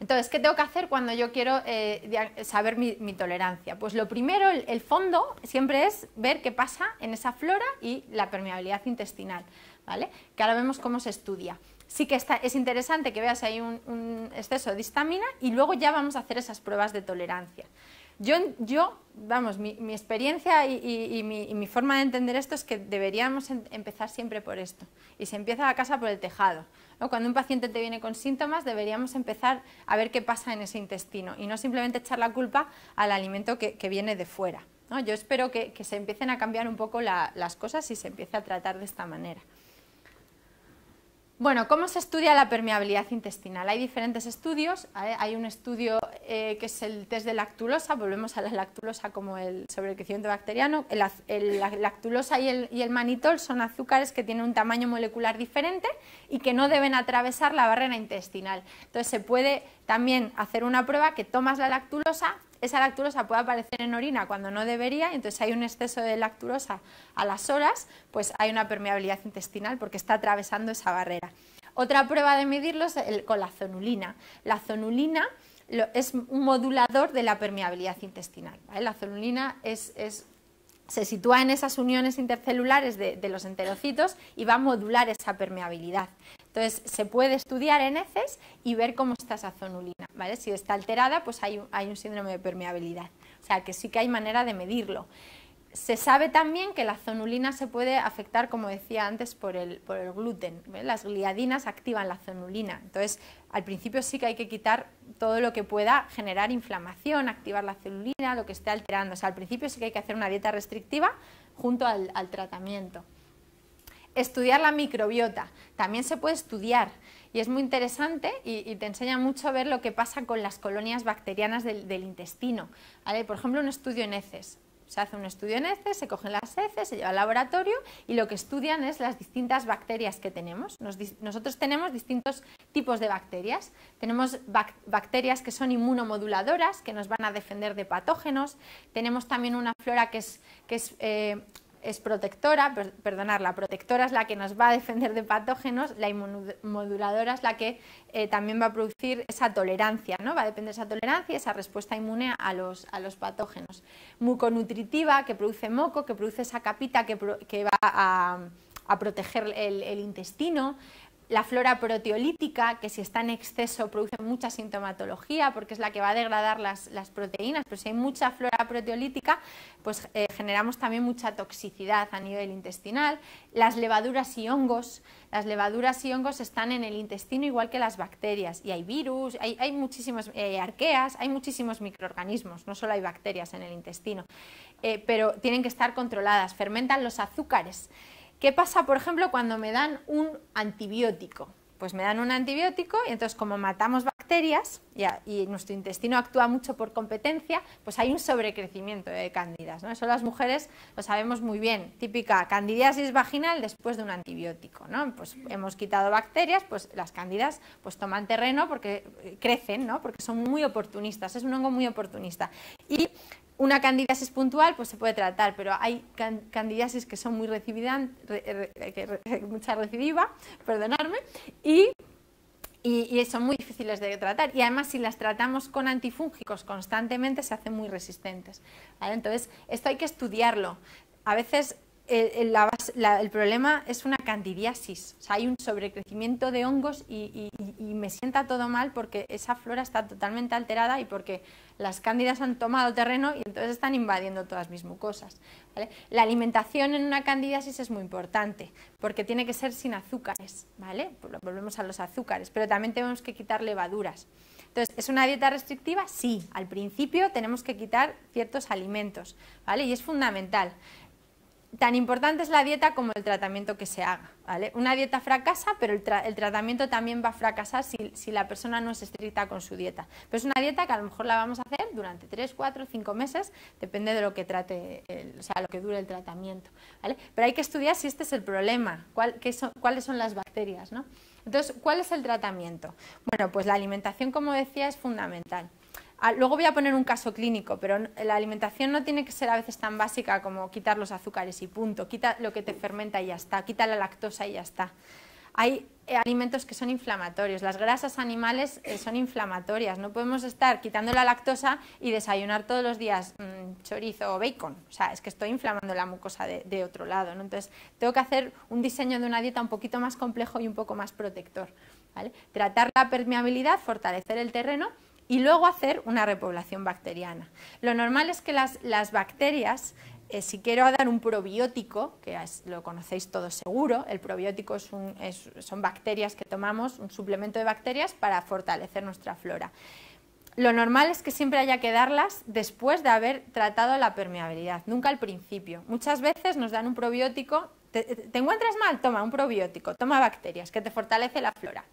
Entonces, ¿qué tengo que hacer cuando yo quiero eh, saber mi, tolerancia? Pues lo primero, el, fondo, siempre es ver qué pasa en esa flora y la permeabilidad intestinal, ¿vale? Que ahora vemos cómo se estudia sí que es interesante que veas ahí un, exceso de histamina y luego ya vamos a hacer esas pruebas de tolerancia. Yo, vamos, mi, experiencia y, mi, forma de entender esto es que deberíamos em, empezar siempre por esto. Y se empieza la casa por el tejado. Cuando un paciente te viene con síntomas, deberíamos empezar a ver qué pasa en ese intestino y no simplemente echar la culpa al alimento que, viene de fuera. Yo espero que, se empiecen a cambiar un poco las cosas y se empiece a tratar de esta manera. Bueno, ¿cómo se estudia la permeabilidad intestinal? Hay diferentes estudios. Hay un estudio eh, que es el test de lactulosa, volvemos a la lactulosa como el sobre bacteriano. la lactulosa y el, y el manitol son azúcares que tienen un tamaño molecular diferente y que no deben atravesar la barrera intestinal. Entonces se puede también hacer una prueba que tomas la lactulosa, esa lacturosa puede aparecer en orina cuando no debería, entonces hay un exceso de lacturosa a las horas, pues hay una permeabilidad intestinal porque está atravesando esa barrera. Otra prueba de medirlo es con la zonulina. La zonulina es un modulador de la permeabilidad intestinal. La zonulina se sitúa en esas uniones intercelulares de los enterocitos y va a modular esa permeabilidad. Entonces, se puede estudiar en heces y ver cómo está esa zonulina, ¿vale? Si está alterada, pues hay, hay un síndrome de permeabilidad. O sea, que sí que hay manera de medirlo. Se sabe también que la zonulina se puede afectar, como decía antes, por el, por el gluten. Las gliadinas activan la zonulina. Entonces, al principio sí que hay que quitar todo lo que pueda generar inflamación, activar la celulina, lo que esté alterando. O sea, al principio sí que hay que hacer una dieta restrictiva junto al tratamiento. Estudiar la microbiota, también se puede estudiar y es muy interesante y, te enseña mucho a ver lo que pasa con las colonias bacterianas del, intestino. Por ejemplo, un estudio en heces. Se hace un estudio en heces, se cogen las heces, se lleva al laboratorio y lo que estudian es las distintas bacterias que tenemos. nosotros tenemos distintos tipos de bacterias. Tenemos bacterias que son inmunomoduladoras, que nos van a defender de patógenos. Tenemos también una flora que es, eh, es protectora, perdonar, la protectora es la que nos va a defender de patógenos, la inmunomoduladora es la que eh, también va a producir esa tolerancia, ¿no? va a depender esa tolerancia, esa respuesta inmune a los, a los patógenos. Muconutritiva, que produce moco, que produce esa capita que, va a, proteger el intestino, la flora proteolítica, que si está en exceso produce mucha sintomatología porque es la que va a degradar las, proteínas, pero si hay mucha flora proteolítica, pues eh, generamos también mucha toxicidad a nivel intestinal. Las levaduras y hongos, las levaduras y hongos están en el intestino igual que las bacterias y hay virus, hay, muchísimas eh, arqueas, hay muchísimos microorganismos, no solo hay bacterias en el intestino, eh, pero tienen que estar controladas, fermentan los azúcares. ¿Qué pasa, por ejemplo, cuando me dan un antibiótico? Pues me dan un antibiótico y entonces como matamos bacterias y, nuestro intestino actúa mucho por competencia, pues hay un sobrecrecimiento de cándidas. ¿no? Eso las mujeres lo sabemos muy bien. Típica candidiasis vaginal después de un antibiótico. Pues hemos quitado bacterias, pues las cándidas pues toman terreno porque crecen, ¿no? porque son muy oportunistas. Es un hongo muy oportunista. Y una candidiasis puntual pues se puede tratar, pero hay candidiasis que son muy recibidas mucha recidiva, perdonarme, y, y, son muy difíciles de tratar. Y además si las tratamos con antifúngicos constantemente se hacen muy resistentes. Entonces esto hay que estudiarlo. A veces el, problema es una candidiasis, hay un sobrecrecimiento de hongos y, me sienta todo mal porque esa flora está totalmente alterada y porque las cándidas han tomado terreno y entonces están invadiendo todas mis mucosas. La alimentación en una candidiasis es muy importante porque tiene que ser sin azúcares, ¿vale? Pues volvemos a los azúcares, pero también tenemos que quitar levaduras. Entonces, ¿es una dieta restrictiva? Sí, al principio tenemos que quitar ciertos alimentos, Y es fundamental tan importante es la dieta como el tratamiento que se haga. ¿vale? Una dieta fracasa, pero el, tratamiento también va a fracasar si, la persona no es estricta con su dieta. Pero es una dieta que a lo mejor la vamos a hacer durante 3, 4, 5 meses, depende de lo que trate, o sea, lo que dure el tratamiento. ¿vale? Pero hay que estudiar si este es el problema, cuáles son las bacterias. ¿no? Entonces, ¿cuál es el tratamiento? Bueno, pues la alimentación, como decía, es fundamental. Ah, luego voy a poner un caso clínico, pero la alimentación no tiene que ser a veces tan básica como quitar los azúcares y punto, quita lo que te fermenta y ya está, quita la lactosa y ya está. Hay eh, alimentos que son inflamatorios, las grasas animales eh, son inflamatorias, no podemos estar quitando la lactosa y desayunar todos los días mm, chorizo o bacon, o sea, es que estoy inflamando la mucosa de, otro lado, entonces tengo que hacer un diseño de una dieta un poquito más complejo y un poco más protector. Tratar la permeabilidad, fortalecer el terreno y luego hacer una repoblación bacteriana. Lo normal es que las, bacterias, eh, si quiero dar un probiótico, que lo conocéis todos seguro, el probiótico son bacterias que tomamos, un suplemento de bacterias para fortalecer nuestra flora. Lo normal es que siempre haya que darlas después de haber tratado la permeabilidad, nunca al principio. Muchas veces nos dan un probiótico, te encuentras mal, toma un probiótico, toma bacterias, que te fortalece la flora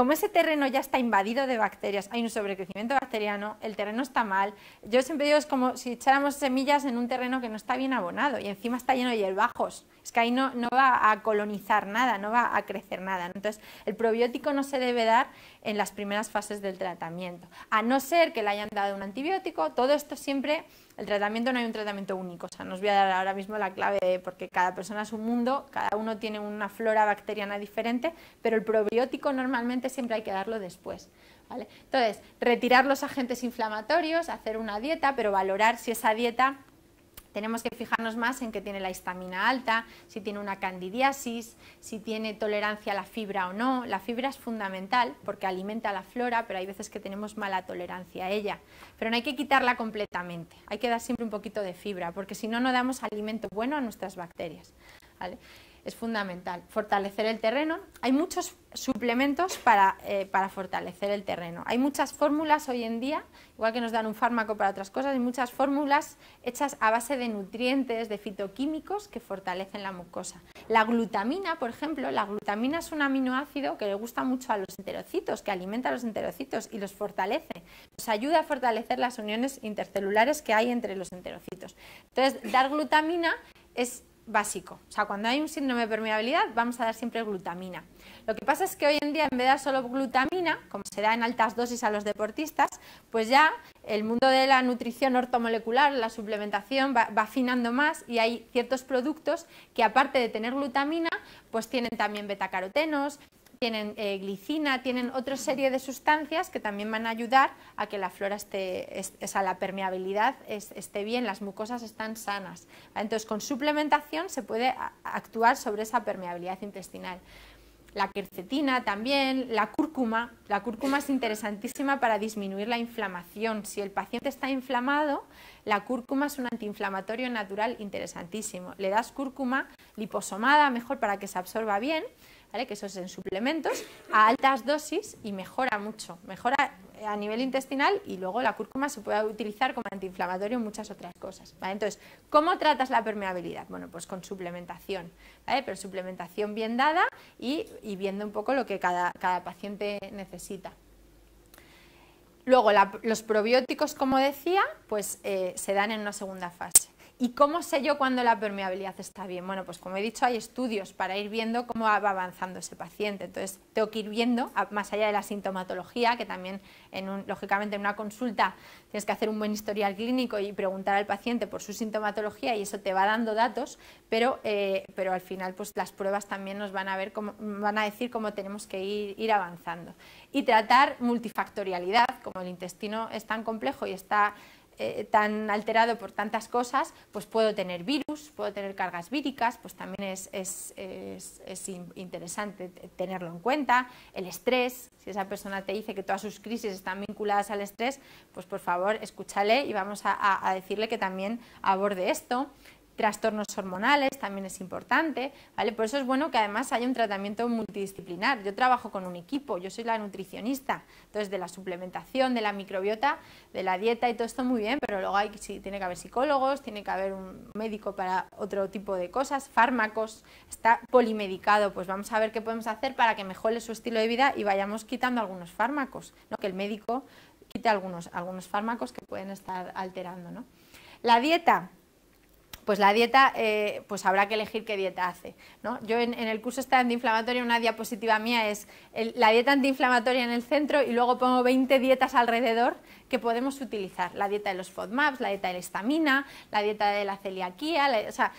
como ese terreno ya está invadido de bacterias, hay un sobrecrecimiento bacteriano, el terreno está mal. Yo siempre digo, es como si echáramos semillas en un terreno que no está bien abonado y encima está lleno de hierbajos. Es que ahí no, no va a colonizar nada, no va a crecer nada. Entonces, el probiótico no se debe dar en las primeras fases del tratamiento. A no ser que le hayan dado un antibiótico, todo esto siempre el tratamiento no hay un tratamiento único. O sea, no os voy a dar ahora mismo la clave porque cada persona es un mundo, cada uno tiene una flora bacteriana diferente, pero el probiótico normalmente siempre hay que darlo después. ¿vale? Entonces, retirar los agentes inflamatorios, hacer una dieta, pero valorar si esa dieta tenemos que fijarnos más en que tiene la histamina alta, si tiene una candidiasis, si tiene tolerancia a la fibra o no. La fibra es fundamental porque alimenta a la flora, pero hay veces que tenemos mala tolerancia a ella. Pero no hay que quitarla completamente, hay que dar siempre un poquito de fibra, porque si no, no damos alimento bueno a nuestras bacterias. ¿vale? es fundamental. Fortalecer el terreno. Hay muchos suplementos para, eh, para fortalecer el terreno. Hay muchas fórmulas hoy en día, igual que nos dan un fármaco para otras cosas, hay muchas fórmulas hechas a base de nutrientes, de fitoquímicos que fortalecen la mucosa. La glutamina, por ejemplo, la glutamina es un aminoácido que le gusta mucho a los enterocitos, que alimenta a los enterocitos y los fortalece. Nos ayuda a fortalecer las uniones intercelulares que hay entre los enterocitos. Entonces, dar glutamina es básico. O sea, cuando hay un síndrome de permeabilidad vamos a dar siempre glutamina. Lo que pasa es que hoy en día en vez de dar solo glutamina, como se da en altas dosis a los deportistas, pues ya el mundo de la nutrición ortomolecular, la suplementación va, va afinando más y hay ciertos productos que aparte de tener glutamina, pues tienen también betacarotenos, tienen eh, glicina, tienen otra serie de sustancias que también van a ayudar a que la flora esté, es, la permeabilidad esté bien, las mucosas están sanas. Entonces, con suplementación se puede actuar sobre esa permeabilidad intestinal la quercetina también, la cúrcuma. La cúrcuma es interesantísima para disminuir la inflamación. Si el paciente está inflamado, la cúrcuma es un antiinflamatorio natural interesantísimo. Le das cúrcuma liposomada, mejor para que se absorba bien, que eso es en suplementos, a altas dosis y mejora mucho. Mejora eh, a nivel intestinal y luego la cúrcuma se puede utilizar como antiinflamatorio y muchas otras cosas. Entonces, ¿cómo tratas la permeabilidad? Bueno, pues con suplementación, pero suplementación bien dada y, viendo un poco lo que cada, paciente necesita. Luego, los probióticos, como decía, pues eh, se dan en una segunda fase. ¿Y cómo sé yo cuando la permeabilidad está bien? Bueno, pues como he dicho, hay estudios para ir viendo cómo va avanzando ese paciente. Entonces, tengo que ir viendo, más allá de la sintomatología, que también, en un, lógicamente, en una consulta tienes que hacer un buen historial clínico y preguntar al paciente por su sintomatología y eso te va dando datos, pero, eh, pero al final pues, las pruebas también nos van a, ver cómo, van a decir cómo tenemos que ir avanzando. Y tratar multifactorialidad, como el intestino es tan complejo y está eh, tan alterado por tantas cosas, pues puedo tener virus, puedo tener cargas víricas, pues también es, interesante tenerlo en cuenta. El estrés, si esa persona te dice que todas sus crisis están vinculadas al estrés, pues por favor escúchale y vamos a, a decirle que también aborde esto trastornos hormonales también es importante, ¿vale? Por eso es bueno que además haya un tratamiento multidisciplinar. Yo trabajo con un equipo, yo soy la nutricionista, entonces de la suplementación, de la microbiota, de la dieta y todo esto muy bien, pero luego hay, tiene que haber psicólogos, tiene que haber un médico para otro tipo de cosas, fármacos, está polimedicado, pues vamos a ver qué podemos hacer para que mejore su estilo de vida y vayamos quitando algunos fármacos, ¿no? Que el médico quite algunos, algunos fármacos que pueden estar alterando, ¿no? La dieta, pues la dieta, eh, pues habrá que elegir qué dieta hace. ¿no? Yo en, el curso está antiinflamatoria, una diapositiva mía es la dieta antiinflamatoria en el centro y luego pongo 20 dietas alrededor que podemos utilizar. La dieta de los FODMAPs, la dieta de la estamina, la dieta de la celiaquía, o sea,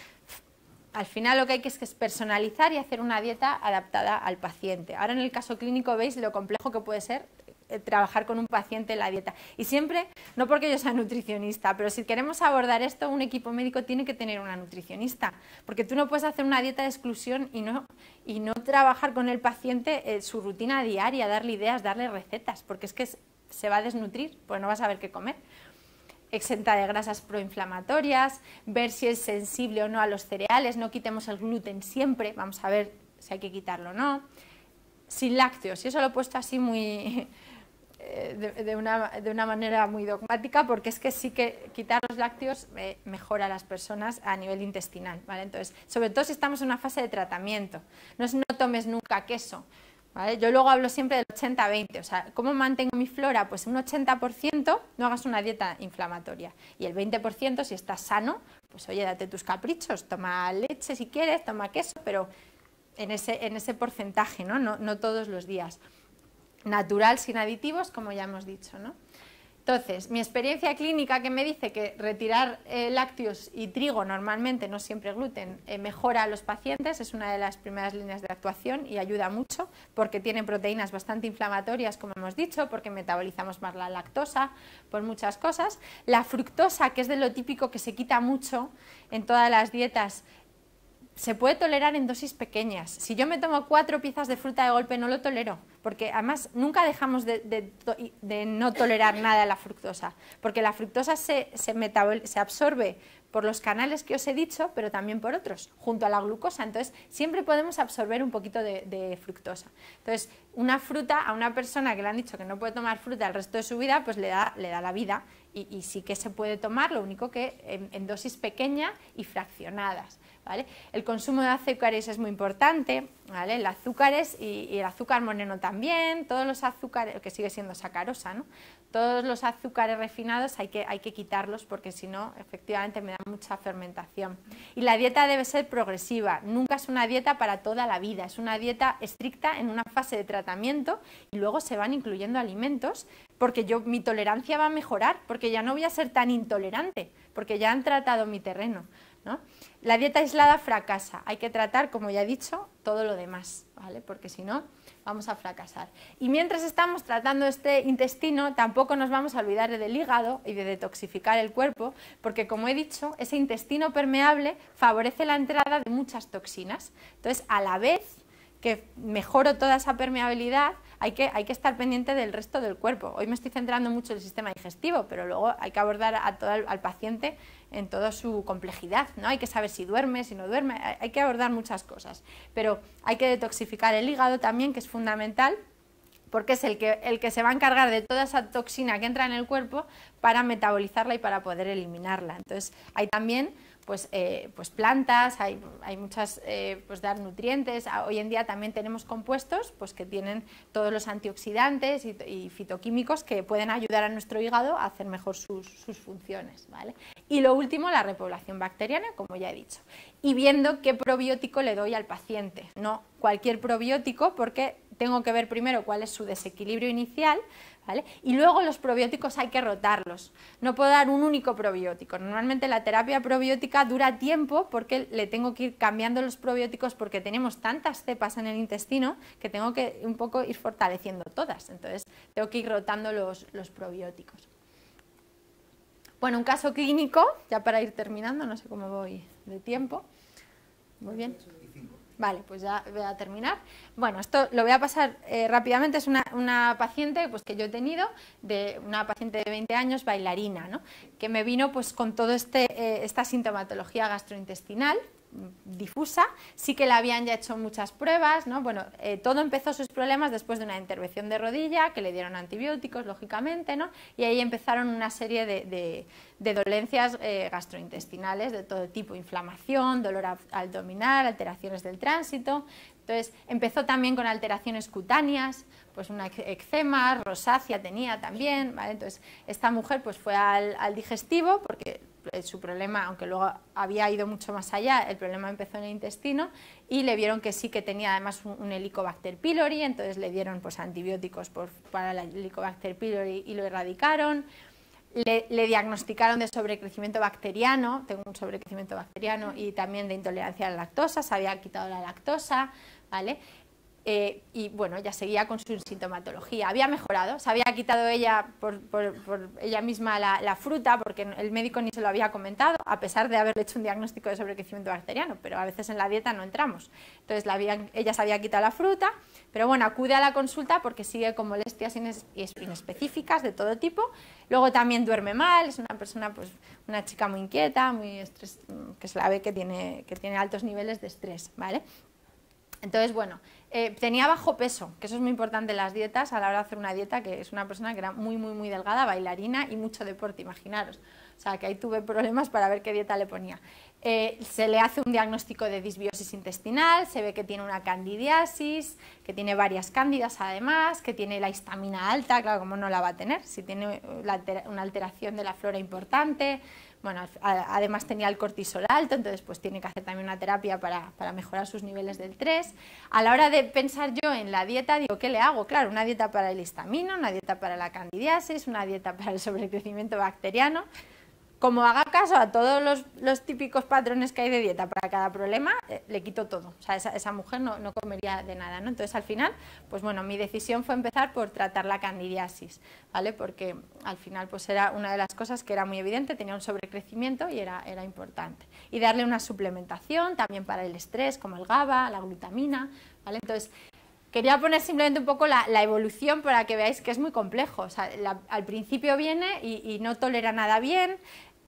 al final lo que hay que es, que es personalizar y hacer una dieta adaptada al paciente. Ahora en el caso clínico veis lo complejo que puede ser eh, trabajar con un paciente en la dieta. Y siempre, no porque yo sea nutricionista, pero si queremos abordar esto, un equipo médico tiene que tener una nutricionista, porque tú no puedes hacer una dieta de exclusión y no, y no trabajar con el paciente eh, su rutina diaria, darle ideas, darle recetas, porque es que se va a desnutrir, pues no va a saber qué comer exenta de grasas proinflamatorias, ver si es sensible o no a los cereales, no quitemos el gluten siempre, vamos a ver si hay que quitarlo o no, sin lácteos, y eso lo he puesto así muy, eh, de, una, manera muy dogmática, porque es que sí que quitar los lácteos eh, mejora a las personas a nivel intestinal, Entonces, sobre todo si estamos en una fase de tratamiento, no no tomes nunca queso, Yo luego hablo siempre del 80-20, o sea, ¿cómo mantengo mi flora? Pues un 80% no hagas una dieta inflamatoria y el 20% si estás sano, pues oye, date tus caprichos, toma leche si quieres, toma queso, pero en ese, en ese porcentaje, ¿no? No, no todos los días natural, sin aditivos, como ya hemos dicho. ¿no? Entonces, mi experiencia clínica que me dice que retirar eh, lácteos y trigo normalmente, no siempre gluten, eh, mejora a los pacientes, es una de las primeras líneas de actuación y ayuda mucho porque tienen proteínas bastante inflamatorias, como hemos dicho, porque metabolizamos más la lactosa, por muchas cosas. La fructosa, que es de lo típico que se quita mucho en todas las dietas, se puede tolerar en dosis pequeñas. Si yo me tomo cuatro piezas de fruta de golpe, no lo tolero, porque además nunca dejamos de, no tolerar nada la fructosa, porque la fructosa se, se absorbe por los canales que os he dicho, pero también por otros, junto a la glucosa. Entonces, siempre podemos absorber un poquito de, fructosa. Entonces, una fruta a una persona que le han dicho que no puede tomar fruta el resto de su vida, pues le da, le da la vida y, sí que se puede tomar, lo único que en, en dosis pequeña y fraccionadas. El consumo de azúcares es muy importante, ¿vale? El azúcar y, el azúcar moreno también, todos los azúcares, que sigue siendo sacarosa, Todos los azúcares refinados hay que, hay que quitarlos porque si no, efectivamente me da mucha fermentación. Y la dieta debe ser progresiva, nunca es una dieta para toda la vida, es una dieta estricta en una fase de tratamiento y luego se van incluyendo alimentos porque yo, mi tolerancia va a mejorar, porque ya no voy a ser tan intolerante, porque ya han tratado mi terreno, ¿no? La dieta aislada fracasa, hay que tratar, como ya he dicho, todo lo demás, ¿vale? Porque si no, vamos a fracasar. Y mientras estamos tratando este intestino, tampoco nos vamos a olvidar del hígado y de detoxificar el cuerpo, porque como he dicho, ese intestino permeable favorece la entrada de muchas toxinas. Entonces, a la vez que mejoro toda esa permeabilidad, hay que, hay que estar pendiente del resto del cuerpo. Hoy me estoy centrando mucho en el sistema digestivo, pero luego hay que abordar a todo al paciente en toda su complejidad, ¿no? Hay que saber si duerme, si no duerme, hay, que abordar muchas cosas. Pero hay que detoxificar el hígado también, que es fundamental, porque es el que, el que se va a encargar de toda esa toxina que entra en el cuerpo para metabolizarla y para poder eliminarla. Entonces, hay también pues, eh, pues, plantas, hay, muchas, eh, pues dar nutrientes. Ah, hoy en día también tenemos compuestos pues que tienen todos los antioxidantes y, fitoquímicos que pueden ayudar a nuestro hígado a hacer mejor sus, funciones. Y lo último, la repoblación bacteriana, como ya he dicho. Y viendo qué probiótico le doy al paciente, no cualquier probiótico porque tengo que ver primero cuál es su desequilibrio inicial, y luego los probióticos hay que rotarlos. No puedo dar un único probiótico. Normalmente la terapia probiótica dura tiempo porque le tengo que ir cambiando los probióticos porque tenemos tantas cepas en el intestino que tengo que un poco ir fortaleciendo todas. Entonces tengo que ir rotando los probióticos. Bueno, un caso clínico, ya para ir terminando, no sé cómo voy de tiempo. Muy bien. Vale, pues ya voy a terminar. Bueno, esto lo voy a pasar eh, rápidamente. Es una, paciente pues, que yo he tenido, de una paciente de 20 años, bailarina, ¿no? que me vino pues, con toda este, eh, esta sintomatología gastrointestinal difusa, sí que la habían ya hecho muchas pruebas, ¿no? Bueno, eh, todo empezó sus problemas después de una intervención de rodilla, que le dieron antibióticos, lógicamente, ¿no? Y ahí empezaron una serie de, de, dolencias eh, gastrointestinales de todo tipo, inflamación, dolor abdominal, alteraciones del tránsito. Entonces, empezó también con alteraciones cutáneas, pues una eczema, rosácea tenía también, ¿vale? Entonces, esta mujer pues fue al, al digestivo porque su problema, aunque luego había ido mucho más allá, el problema empezó en el intestino y le vieron que sí que tenía además un, helicobacter pylori, entonces le dieron pues, antibióticos para el helicobacter pylori y lo erradicaron. Le, le, diagnosticaron de sobrecrecimiento bacteriano, tengo un sobrecrecimiento bacteriano y también de intolerancia a la lactosa, se había quitado la lactosa, ¿vale? Eh, y bueno, ya seguía con su sintomatología. Había mejorado, se había quitado ella por, ella misma la, fruta porque el médico ni se lo había comentado, a pesar de haberle hecho un diagnóstico de sobrecrecimiento bacteriano, pero a veces en la dieta no entramos. Entonces ella se había quitado la fruta, pero bueno, acude a la consulta porque sigue con molestias inespecíficas de todo tipo. Luego también duerme mal, es una persona, pues una chica muy inquieta, muy estrés, que se la ve que tiene, que tiene altos niveles de estrés, ¿vale? Entonces, bueno, eh, tenía bajo peso, que eso es muy importante en las dietas, a la hora de hacer una dieta, que es una persona que era muy, muy, muy delgada, bailarina y mucho deporte, imaginaros. O sea, que ahí tuve problemas para ver qué dieta le ponía. Eh, se le hace un diagnóstico de disbiosis intestinal, se ve que tiene una candidiasis, que tiene varias cándidas además, que tiene la histamina alta, claro, como no la va a tener, si tiene eh, una alteración de la flora importante, bueno, además tenía el cortisol alto, entonces pues tiene que hacer también una terapia para, para, mejorar sus niveles del 3. A la hora de pensar yo en la dieta, digo, ¿qué le hago? Claro, una dieta para el histamino, una dieta para la candidiasis, una dieta para el sobrecrecimiento bacteriano como haga caso a todos los, típicos patrones que hay de dieta para cada problema, eh, le quito todo. O sea, esa, mujer no, comería de nada, ¿no? Entonces, al final, pues bueno, mi decisión fue empezar por tratar la candidiasis, ¿vale? Porque al final, pues era una de las cosas que era muy evidente, tenía un sobrecrecimiento y era, era importante. Y darle una suplementación también para el estrés, como el GABA, la glutamina, ¿vale? Entonces, quería poner simplemente un poco la, evolución para que veáis que es muy complejo. O sea, al principio viene y, y, no tolera nada bien,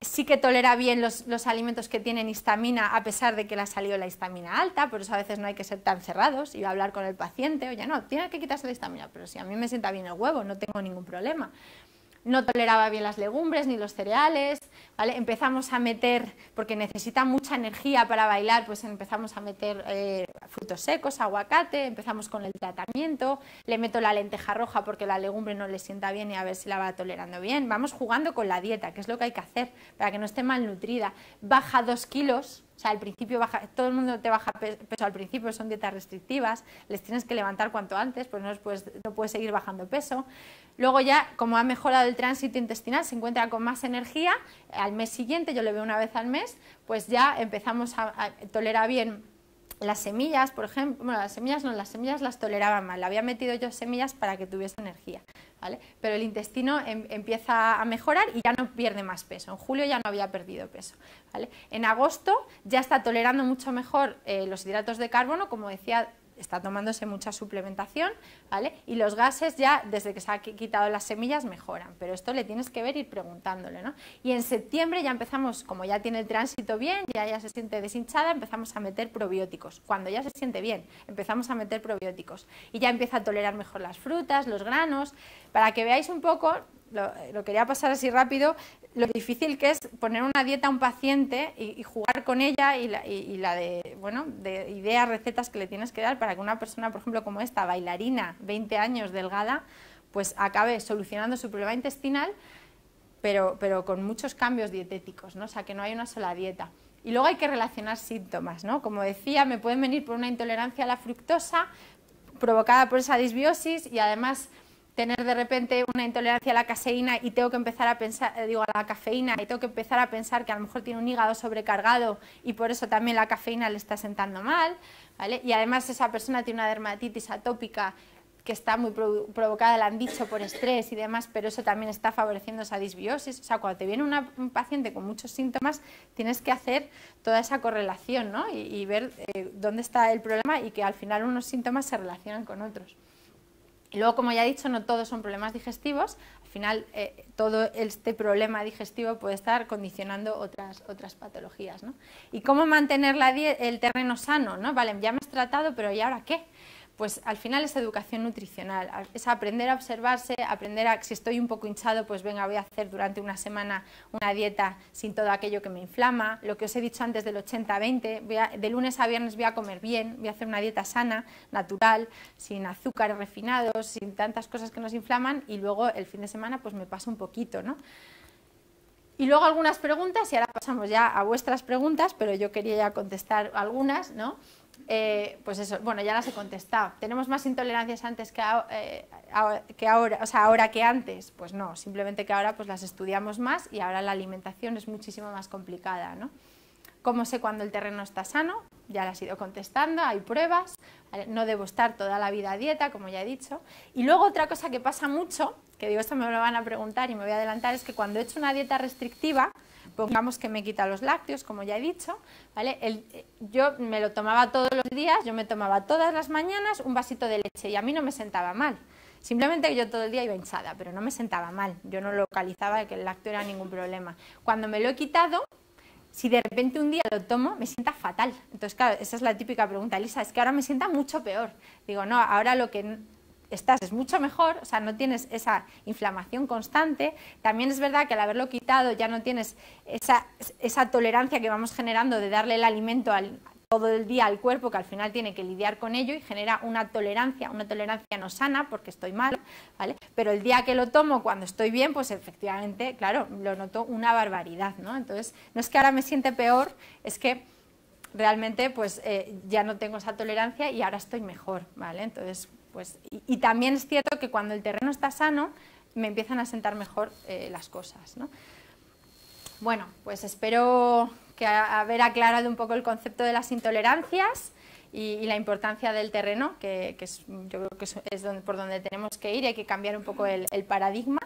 sí que tolera bien los, alimentos que tienen histamina, a pesar de que le ha salido la histamina alta, por eso a veces no hay que ser tan cerrados y hablar con el paciente, oye, no, tiene que quitarse la histamina, pero si a mí me sienta bien el huevo, no tengo ningún problema. No toleraba bien las legumbres ni los cereales, Empezamos a meter, porque necesita mucha energía para bailar, pues empezamos a meter eh, frutos secos, aguacate, empezamos con el tratamiento, le meto la lenteja roja porque la legumbre no le sienta bien y a ver si la va tolerando bien. Vamos jugando con la dieta, que es lo que hay que hacer para que no esté malnutrida. Baja dos kilos, o sea, al principio baja, todo el mundo te baja peso al principio, son dietas restrictivas, les tienes que levantar cuanto antes, pues no, no puedes seguir bajando peso. Luego ya, como ha mejorado el tránsito intestinal, se encuentra con más energía, al mes siguiente, yo le veo una vez al mes, pues ya empezamos a, tolerar bien las semillas, por ejemplo, bueno, las semillas no, las semillas las toleraba mal, le había metido yo semillas para que tuviese energía, ¿vale? Pero el intestino em, empieza a mejorar y ya no pierde más peso, en julio ya no había perdido peso, ¿vale? En agosto ya está tolerando mucho mejor eh, los hidratos de carbono, como decía está tomándose mucha suplementación, ¿vale? Y los gases ya, desde que se ha quitado las semillas, mejoran, pero esto le tienes que ver ir preguntándole, ¿no? Y en septiembre ya empezamos, como ya tiene el tránsito bien, ya, ya se siente deshinchada, empezamos a meter probióticos. Cuando ya se siente bien, empezamos a meter probióticos y ya empieza a tolerar mejor las frutas, los granos, para que veáis un poco... lo eh, quería pasar así rápido, lo difícil que es poner una dieta a un paciente y, jugar con ella y la, de, bueno, de ideas, recetas que le tienes que dar para que una persona, por ejemplo, como esta, bailarina, 20 años, delgada, pues acabe solucionando su problema intestinal, pero, pero con muchos cambios dietéticos, ¿no? O sea, que no hay una sola dieta. Y luego hay que relacionar síntomas, ¿no? Como decía, me pueden venir por una intolerancia a la fructosa provocada por esa disbiosis y además tener de repente una intolerancia a la caseína y tengo que empezar a pensar, eh, digo, a la cafeína y tengo que empezar a pensar que a lo mejor tiene un hígado sobrecargado y por eso también la cafeína le está sentando mal, ¿vale? Y además esa persona tiene una dermatitis atópica que está muy provocada, le han dicho, por estrés y demás, pero eso también está favoreciendo esa disbiosis. O sea, cuando te viene un paciente con muchos síntomas, tienes que hacer toda esa correlación ¿no? y, ver eh, dónde está el problema y que al final unos síntomas se relacionan con otros. Y luego, como ya he dicho, no todos son problemas digestivos. Al final, eh, todo este problema digestivo puede estar condicionando otras, otras patologías. ¿no? ¿Y cómo mantener el terreno sano? ¿no? Vale, ya me has tratado, pero ¿y ahora qué? pues al final es educación nutricional, es aprender a observarse, aprender a, si estoy un poco hinchado, pues venga, voy a hacer durante una semana una dieta sin todo aquello que me inflama, lo que os he dicho antes del 80-20, de lunes a viernes voy a comer bien, voy a hacer una dieta sana, natural, sin azúcares refinados, sin tantas cosas que nos inflaman y luego el fin de semana pues me paso un poquito, ¿no? Y luego algunas preguntas y ahora pasamos ya a vuestras preguntas, pero yo quería ya contestar algunas, ¿no? Eh, pues eso, bueno, ya las he contestado. ¿Tenemos más intolerancias antes eh, que, ahora, o sea, ahora que antes? Pues no, simplemente que ahora pues las estudiamos más y ahora la alimentación es muchísimo más complicada, ¿no? ¿Cómo sé cuando el terreno está sano? Ya las he ido contestando, hay pruebas, no debo estar toda la vida a dieta, como ya he dicho. Y luego otra cosa que pasa mucho, que digo, esto me lo van a preguntar y me voy a adelantar, es que cuando he hecho una dieta restrictiva, pongamos que me quita los lácteos, como ya he dicho, ¿vale? yo me lo tomaba todos los días, yo me tomaba todas las mañanas un vasito de leche y a mí no me sentaba mal. Simplemente yo todo el día iba hinchada, pero no me sentaba mal. Yo no localizaba que el lácteo era ningún problema. Cuando me lo he quitado, si de repente un día lo tomo, me sienta fatal. Entonces, claro, esa es la típica pregunta, Lisa, es que ahora me sienta mucho peor. Digo, no, ahora lo que estás es mucho mejor, o sea, no tienes esa inflamación constante. También es verdad que al haberlo quitado ya no tienes esa, tolerancia que vamos generando de darle el alimento al, todo el día al cuerpo que al final tiene que lidiar con ello y genera una tolerancia, una tolerancia no sana porque estoy mal, ¿vale? Pero el día que lo tomo cuando estoy bien, pues efectivamente, claro, lo noto una barbaridad, ¿no? Entonces, no es que ahora me siente peor, es que realmente pues eh, ya no tengo esa tolerancia y ahora estoy mejor, ¿vale? Entonces, pues, y, también es cierto que cuando el terreno está sano, me empiezan a sentar mejor eh, las cosas. Bueno, pues espero que haber aclarado un poco el concepto de las intolerancias y, la importancia del terreno, que, es, yo creo que es, por donde tenemos que ir hay que cambiar un poco el paradigma.